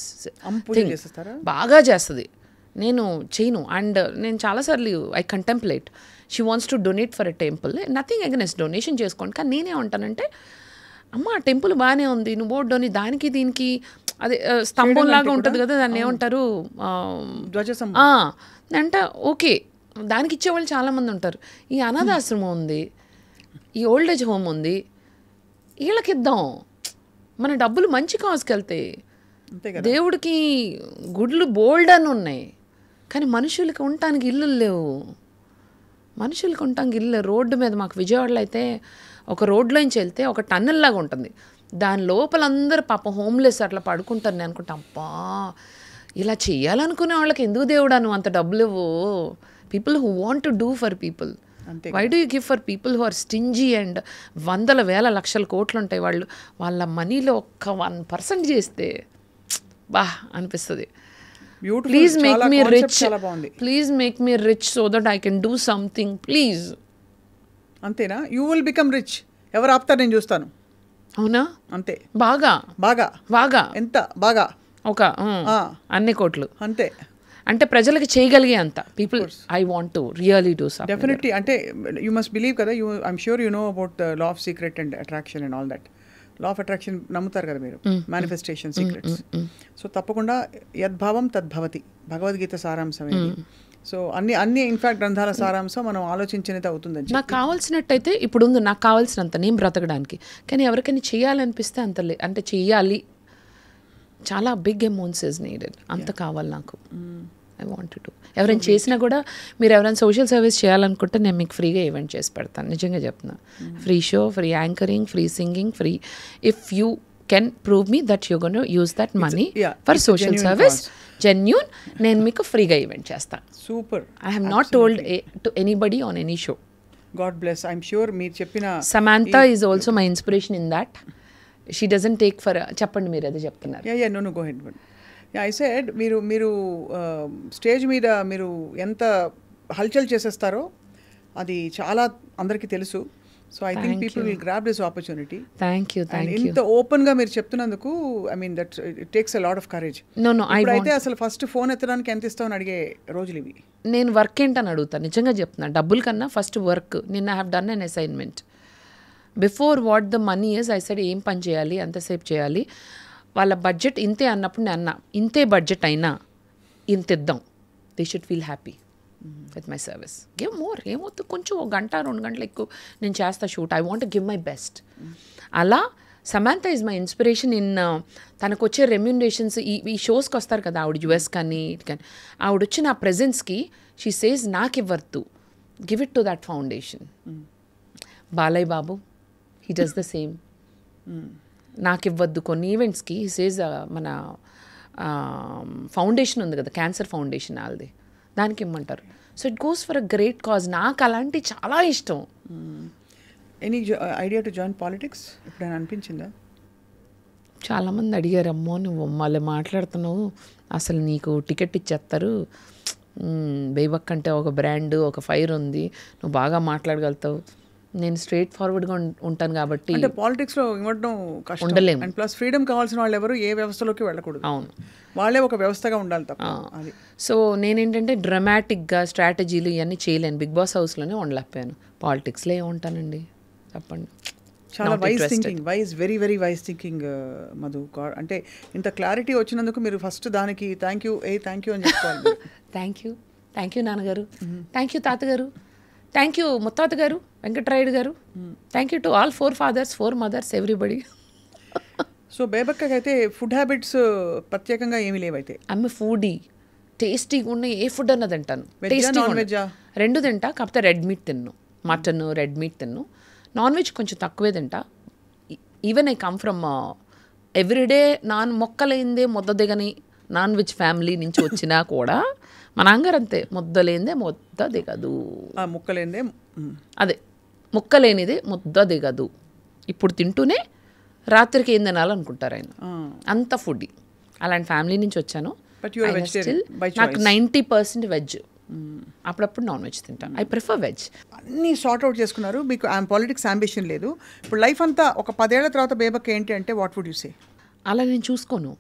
బాగా చేస్తుంది నేను చేయను అండ్ నేను చాలాసార్లు I contemplate she wants to donate for a temple nothing against donation చేసుకోండి కానీ నేనే ఉంటానంటే అమ్మ ఆ టెంపుల్ బాగానే ఉంది నువ్వు బోర్డు డొనేట్ దానికి దీనికి అదే స్తంభం లాగా ఉంటుంది కదా దాన్ని ఏమంటారు అంట ఓకే దానికి ఇచ్చేవాళ్ళు చాలామంది ఉంటారు ఈ అనాథాశ్రమం ఉంది ఈ ఓల్డ్ ఏజ్ హోమ్ ఉంది వీళ్ళకిద్దాం మన డబ్బులు మంచి కాజ్కి దేవుడికి గుడ్లు బోల్డ్ అని ఉన్నాయి కానీ మనుషులకు ఉండటానికి ఇల్లు లేవు మనుషులకు ఉండటానికి ఇల్లు రోడ్డు మీద మాకు విజయవాడలో అయితే ఒక రోడ్లోంచి వెళ్తే ఒక టన్నెల్లాగా ఉంటుంది దాని లోపల అందరూ పాపం హోమ్లెస్ అట్లా పడుకుంటారు నేను అనుకుంటా అబ్బా ఇలా చేయాలనుకునే వాళ్ళకి ఎందుకు దేవుడా నువ్వు అంత డబ్బులు ఇవ్వు people who want to do for people why do you give for people who are stingy and వందల వేల లక్షల కోట్లు ఉంటాయి వాళ్ళు వాళ్ళ మనీలో ఒక్క వన్ పర్సెంట్ చేస్తే బా అనిపిస్తుంది please make me rich please make me rich so that I can do something please అంతేనా యూ విల్ బికమ్ రిచ్ ఎవరు ఆపుతారు నేను చూస్తాను అవునా అంతే బాగా బాగా బాగా ఎంత బాగా ఒక అన్ని కోట్లు అంతే అంటే ప్రజలకు చేయగలిగే అంత people I want to really do some definitely అంటే యూ మస్ట్ బిలీవ్ కదా you I'm sure you know about the law of secret and attraction and all that law of attraction నమ్ముతారు కదా మీరు మేనిఫెస్టేషన్ సీక్రెట్స్ సో తప్పకుండా యద్భావం తద్భవతి భగవద్గీత సారాంశం so అన్ని అన్ని ఇన్ఫాక్ట్ గ్రంథాల సారాంశం మనం ఆలోచించినది అవుతుందని నాకు కావాల్సినట్టయితే ఇప్పుడు ఉంది నాకు కావాల్సినంత నేను బ్రతకడానికి కానీ ఎవరికైనా చేయాలనిపిస్తే అంత లే అంటే చేయాలి చాలా బిగ్ అమౌంట్స్ ఇస్ నీడెడ్ అంత కావాలి నాకు ఐ వాంట్ టు ఎవరైనా చేసినా కూడా మీరు ఎవరైనా సోషల్ సర్వీస్ చేయాలనుకుంటే నేను మీకు ఫ్రీగా ఈవెంట్ చేసి పెడతాను నిజంగా చెప్తున్నా free show free anchoring free singing free if you can prove me that you gonna use that money for social service genuine నేను మీకు ఫ్రీగా ఈవెంట్ చేస్తాను super I have not told to anybody on any show God bless I'm sure మీరు చెప్పిన Samantha is also my inspiration in that she doesn't take for చెప్పండి మీరు అది చెప్తున్నారు ఐ సెడ్ మీరు మీరు స్టేజ్ uh, మీద మీరు ఎంత హల్చల్ చేసేస్తారో అది చాలా అందరికీ తెలుసు so I think people will grab this opportunity thank you thank you ఇంత ఓపెన్ గా మీరు చెప్తున్నందుకు I mean that it takes a lot of courage no no అయితే అసలు ఫస్ట్ ఫోన్ ఎత్తడానికి ఎంత ఇస్తామని అడిగే రోజులు ఇవి నేను వర్క్ ఏంటని అడుగుతాను నిజంగా చెప్తున్నా డబ్బుల కన్నా ఫస్ట్ వర్క్ నిన్న have done an assignment before what the money is I said ఏం పని చేయాలి ఎంతసేపు చేయాలి వాళ్ళ బడ్జెట్ ఇంతే అన్నప్పుడు నేను అన్నా ఇంతే బడ్జెట్ అయినా ఇంత ఇద్దాం they should feel happy with my service give more ఏమవుతు కొంచెం ఒక గంట రెండు గంటలు ఎక్కువ నేను చేస్తా shoot I want give my best అలా Samantha is my inspiration in తనకు వచ్చే రెమ్యునరేషన్స్ ఈ ఈ షోస్కి వస్తారు కదా ఆవిడ యుఎస్ కానీ ఇటు కానీ ఆవిడ వచ్చిన ఆ ప్రెజెన్స్కి షీ సేస్ నాకు ఇవ్వద్దు give it to that foundation Balayya Babu he does the same నాకు ఇవ్వద్దు కొన్ని ఈవెంట్స్కి సేజ్ uh, మన ఫౌండేషన్ um, ఉంది కదా క్యాన్సర్ ఫౌండేషన్ వాళ్ళది దానికి ఇమ్మంటారు so it goes for a great cause నాకు అలాంటి చాలా ఇష్టం any idea to join politics ఎప్పుడైనా అనిపించిందా చాలామంది అడిగారు అమ్మో నువ్వు మళ్ళీ మాట్లాడుతున్నావు అసలు నీకు టికెట్ ఇచ్చేస్తారు బేబక్ అంటే ఒక బ్రాండ్ ఒక ఫైర్ ఉంది నువ్వు బాగా మాట్లాడగలుగుతావు నేను స్ట్రేట్ ఫార్వర్డ్గా ఉంటాను కాబట్టి అంటే పాలిటిక్స్లో ఇవ్వడం కష్టం ఉండలేము అండ్ ప్లస్ ఫ్రీడమ్ కావాల్సిన వాళ్ళు ఎవరు ఏ వ్యవస్థలోకి వెళ్ళకూడదు అవును వాళ్ళే ఒక వ్యవస్థగా ఉండాలి తప్ప సో నేనేంటంటే డ్రమాటిక్గా స్ట్రాటజీలు ఇవన్నీ చేయలేను బిగ్ బాస్ హౌస్లోనే ఉండలేకపోయాను పాలిటిక్స్లో ఏముంటానండి చెప్పండి చాలా wise thinking wise very very wise thinking Madhu అంటే ఇంత క్లారిటీ వచ్చినందుకు మీరు ఫస్ట్ దానికి thank you a thank you అని చెప్పాలి థ్యాంక్ యూ థ్యాంక్ యూ నాన్నగారు థ్యాంక్ యూ తాతగారు థ్యాంక్ యూ ముత్తాత గారు వెంకటరాయుడు గారు thank you to all four fathers four mothers everybody so బేబక్కకి అయితే ఫుడ్ హ్యాబిట్స్ ప్రత్యేకంగా ఏమి లేవైతే అమ్మ ఫుడీ టేస్టీగా ఉన్న ఏ ఫుడ్ అన్నది తింటాను టేస్టీగా రెండు తింటా కాకపోతే రెడ్ మీట్ తిన్ను మటన్ రెడ్ మీట్ తిన్ను నాన్ వెజ్ కొంచెం తక్కువే తింటా even I come from everyday నాన్ మొక్కలైందే మొద్ద దిగని నాన్ వెజ్ ఫ్యామిలీ నుంచి వచ్చినా కూడా మన అంగారు అంతే ముద్ద లేనిదే ముద్ద దిగదు ముక్క లేనిదే అదే ముక్క లేనిదే ముద్ద దిగదు ఇప్పుడు తింటూనే రాత్రికి ఏం తినాలనుకుంటారు ఆయన అంత ఫుడ్ అలాంటి ఫ్యామిలీ నుంచి వచ్చాను నాకు నైంటీ పర్సెంట్ వెజ్ అప్పుడప్పుడు నాన్ వెజ్ తింటాను ఐ ప్రిఫర్ వెజ్ అన్నీ షార్ట్ అవుట్ చేసుకున్నారు మీకు ఆ పాలిటిక్స్ అంబిషన్ లేదు ఇప్పుడు లైఫ్ అంతా ఒక పదేళ్ల తర్వాత బేబక్ ఏంటి అంటే వాట్ వుడ్ యూ సే అలా నేను చూసుకోను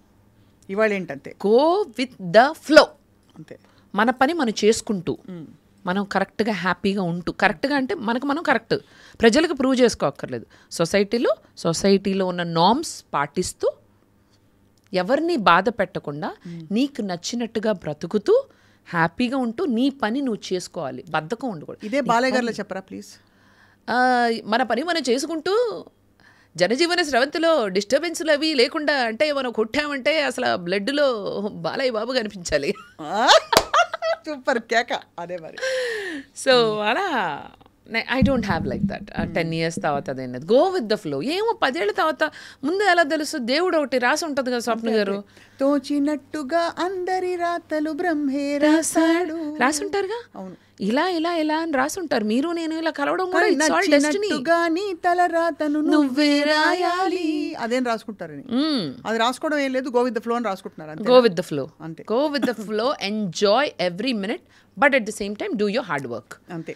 ఇవాళ ఏంటంతే గో విత్ ద ఫ్లో అంతే మన పని మనం చేసుకుంటూ మనం కరెక్ట్గా హ్యాపీగా ఉంటూ కరెక్ట్గా అంటే మనకు మనం కరెక్ట్ ప్రజలకు ప్రూవ్ చేసుకోక్కర్లేదు సొసైటీలో సొసైటీలో ఉన్న నామ్స్ పాటిస్తూ ఎవరిని బాధ పెట్టకుండా నీకు నచ్చినట్టుగా బ్రతుకుతూ హ్యాపీగా ఉంటూ నీ పని నువ్వు చేసుకోవాలి బద్ధకం ఉండకూడదు ఇదే బాలయ్య గారిలో చెప్పరా ప్లీజ్ మన పని మనం చేసుకుంటూ జనజీవన స్రవంతిలో డిస్టర్బెన్స్లు అవి లేకుండా అంటే మనం కొట్టామంటే అసలు బ్లడ్లో బాలయ్య బాబు కనిపించాలి సూపర్ కేక అదే మరి సో అలా I don't have like that ten years తర్వాత అదేనది గో విత్ ద ఫ్లో ఏమో పదేళ్ల తర్వాత ముందు ఎలా తెలుసు దేవుడు ఒకటి రాసి ఉంటుంది కదా స్వప్న గారు తోచినట్టుగా అందరి రాతలు బ్రహ్మే రాసాడు రాసుంటారుగా అవును ఇలా ఇలా ఇలా అని రాసుంటారు మీరు నేను ఇలా కలవడం కూడా ఇట్స్ తల రాతను నువ్వే రాయాలి అదేం రాసుకుంటారు hmm. అది రాసుకోవడం ఏం లేదు గో విత్ ద ఫ్లో అని రాసుకుంటున్నారు గో విత్ ద ఫ్లో అంతే go with the flow enjoy every minute but at the same time do you hard work అంతే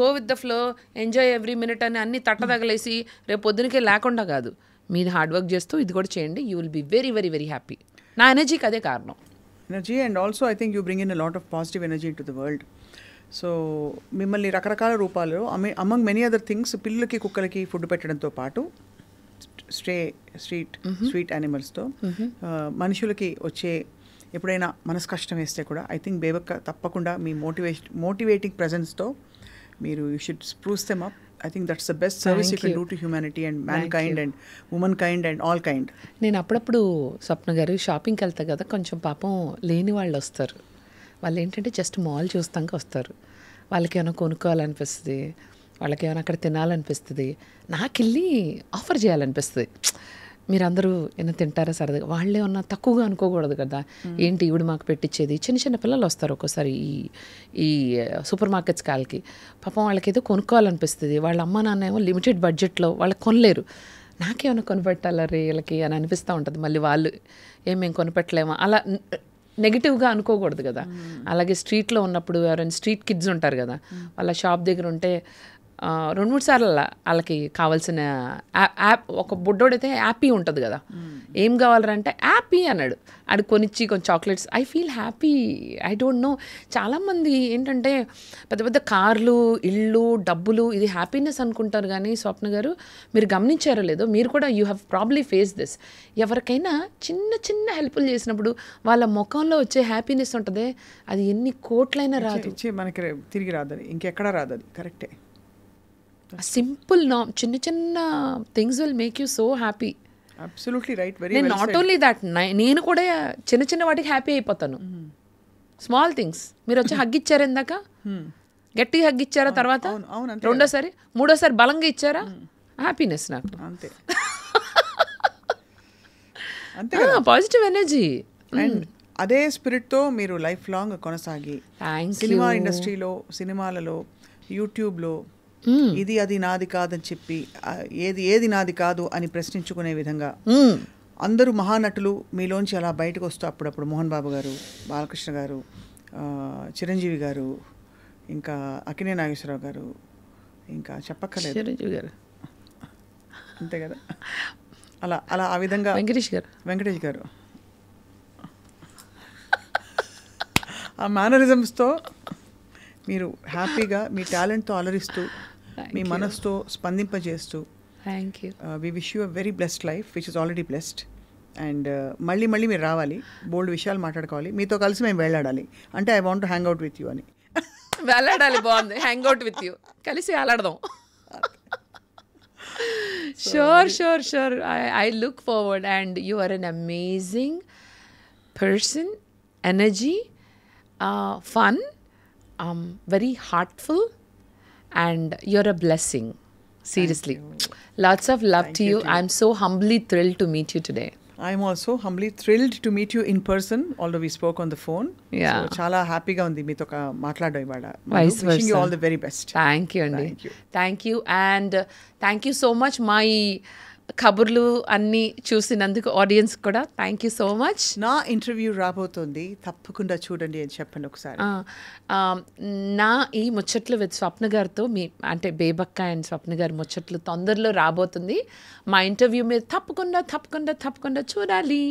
go with the flow enjoy every minute అని అన్ని తట్ట తగలేసి రేపు పొద్దునకే లేకుండా కాదు మీరు హార్డ్ వర్క్ చేస్తూ ఇది కూడా చేయండి you will be very very very happy నా ఎనర్జీకి అదే కారణం energy and also I think you bring in a lot of positive energy to the world so మిమ్మల్ని రకరకాల రూపాల్లో అమంగ్ మెనీ అదర్ థింగ్స్ పిల్లలకి కుక్కలకి ఫుడ్ పెట్టడంతో పాటు స్ట్రే స్ట్రీట్ స్వీట్ యానిమల్స్తో మనుషులకి వచ్చే ఎప్పుడైనా మనసు కష్టం వేస్తే కూడా ఐ థింక్ బేబక్క తప్పకుండా మీ మోటివేషన్ మోటివేటింగ్ ప్రజెన్స్తో మీరు you should spruce them up I think that's the best service you can do to humanity and mankind and womankind and all kind నేను అప్పుడప్పుడు స్వప్న గారు షాపింగ్కి వెళ్తా కదా కొంచెం పాపం లేని వాళ్ళు వస్తారు వాళ్ళు ఏంటంటే జస్ట్ మాల్ చూస్తాక వస్తారు వాళ్ళకి ఏమైనా కొనుక్కోవాలనిపిస్తుంది వాళ్ళకి ఏమైనా అక్కడ తినాలనిపిస్తుంది నాకు వెళ్ళి ఆఫర్ చేయాలనిపిస్తుంది మీరందరూ ఏమైనా తింటారా సరదాగా వాళ్ళే ఉన్నా తక్కువగా అనుకోకూడదు కదా ఏంటి ఈవిడ మాకు పెట్టించేది చిన్న చిన్న పిల్లలు వస్తారు ఒక్కోసారి ఈ ఈ సూపర్ మార్కెట్స్ కాళ్ళకి పాపం వాళ్ళకి ఏదో కొనుక్కోవాలనిపిస్తుంది వాళ్ళ అమ్మ నాన్న ఏమో లిమిటెడ్ బడ్జెట్లో వాళ్ళకి కొనలేరు నాకేమైనా కొనిపెట్టాలా రే వీళ్ళకి అని అనిపిస్తూ ఉంటుంది మళ్ళీ వాళ్ళు ఏం మేము అలా నెగిటివ్గా అనుకోకూడదు కదా అలాగే స్ట్రీట్లో ఉన్నప్పుడు ఎవరైనా స్ట్రీట్ కిడ్స్ ఉంటారు కదా వాళ్ళ షాప్ దగ్గర ఉంటే రెండు మూడు సార్లు వాళ్ళకి కావాల్సిన యాప్ ఒక బుడ్డోడైతే హ్యాపీ ఉంటుంది కదా hmm. ఏం కావాలంటే హ్యాపీ అన్నాడు అది కొనిచ్చి కొన్ని chocolates I feel happy I don't know చాలామంది ఏంటంటే పెద్ద పెద్ద కార్లు ఇళ్ళు డబ్బులు ఇది హ్యాపీనెస్ అనుకుంటారు కానీ స్వప్న గారు మీరు గమనించారో లేదో మీరు కూడా you have probably face this ఎవరికైనా చిన్న చిన్న హెల్ప్లు చేసినప్పుడు వాళ్ళ ముఖంలో వచ్చే హ్యాపీనెస్ ఉంటుంది అది ఎన్ని కోట్లైనా రాదు మనకి తిరిగి రాదు ఇంకెక్కడ రాదు అది కరెక్టే సింపుల్ నా చిన్న చిన్న things will make you so happy absolutely right very నేను నాట్ ఓన్లీ దట్ నేను కూడా చిన్న చిన్న వాటికి హ్యాపీ అయిపోతాను స్మాల్ hmm. థింగ్స్ మీరు వచ్చి హగ్ ఇచ్చారు ఇందాక hmm. గట్టిగా హగ్ ఇచ్చారా తర్వాత రెండోసారి మూడోసారి బలంగా ఇచ్చారా హ్యాపీనెస్ hmm. నాకు అంతే పాజిటివ్ ఎనర్జీ అండ్ అదే స్పిరిట్తో మీరు లైఫ్ లాంగ్ కొనసాగి సినిమా ఇండస్ట్రీలో సినిమాలలో యూట్యూబ్లో ఇది అది నాది కాదని చెప్పి ఏది ఏది నాది కాదు అని ప్రశ్నించుకునే విధంగా అందరూ మహానటులు మీలోంచి అలా బయటకు వస్తూ అప్పుడప్పుడు మోహన్ బాబు గారు బాలకృష్ణ గారు చిరంజీవి గారు ఇంకా అకినే నాగేశ్వరరావు గారు ఇంకా చెప్పక్కర్లేదు చిరంజీవి గారు అంతే కదా అలా అలా ఆ విధంగా వెంకటేష్ గారు వెంకటేష్ గారు ఆ మేనరిజమ్స్తో మీరు హ్యాపీగా మీ టాలెంట్తో అలరిస్తూ మీ మనసుతో స్పందింపజేస్తూ thank you we wish you a very blessed life which is already blessed and మళ్ళీ మళ్ళీ మీరు రావాలి బోల్డ్ విషయాలు మాట్లాడుకోవాలి మీతో కలిసి మేము వెళ్ళాడాలి అంటే I want hang out with you అని వెళ్ళాడాలి బాగుంది హ్యాంగ్ అవుట్ విత్ యూ కలిసి వేలాడదాం sure sure sure I look forward and you are an amazing person energy fun um, very heartful, and you're a blessing. Seriously. Lots of love to you. you. I'm so humbly thrilled to meet you today. I'm also humbly thrilled to meet you in person, although we spoke on the phone. Yeah. So, matla హ్యాపీగా ఉంది మీతో మాట్లాడడం ఇవాళ wise wishing you all Thank you, best thank you Thank you. You and uh, thank you so much, my. కబుర్లు అన్నీ చూసినందుకు audience కూడా thank you so much నా ఇంటర్వ్యూ రాబోతుంది తప్పకుండా చూడండి అని చెప్పండి ఒకసారి నా ఈ ముచ్చట్లు విత్ స్వప్న గారితో మీ అంటే బేబక్క అండ్ స్వప్న గారి ముచ్చట్లు తొందరలో రాబోతుంది మా ఇంటర్వ్యూ మీరు తప్పకుండా తప్పకుండా తప్పకుండా చూడాలి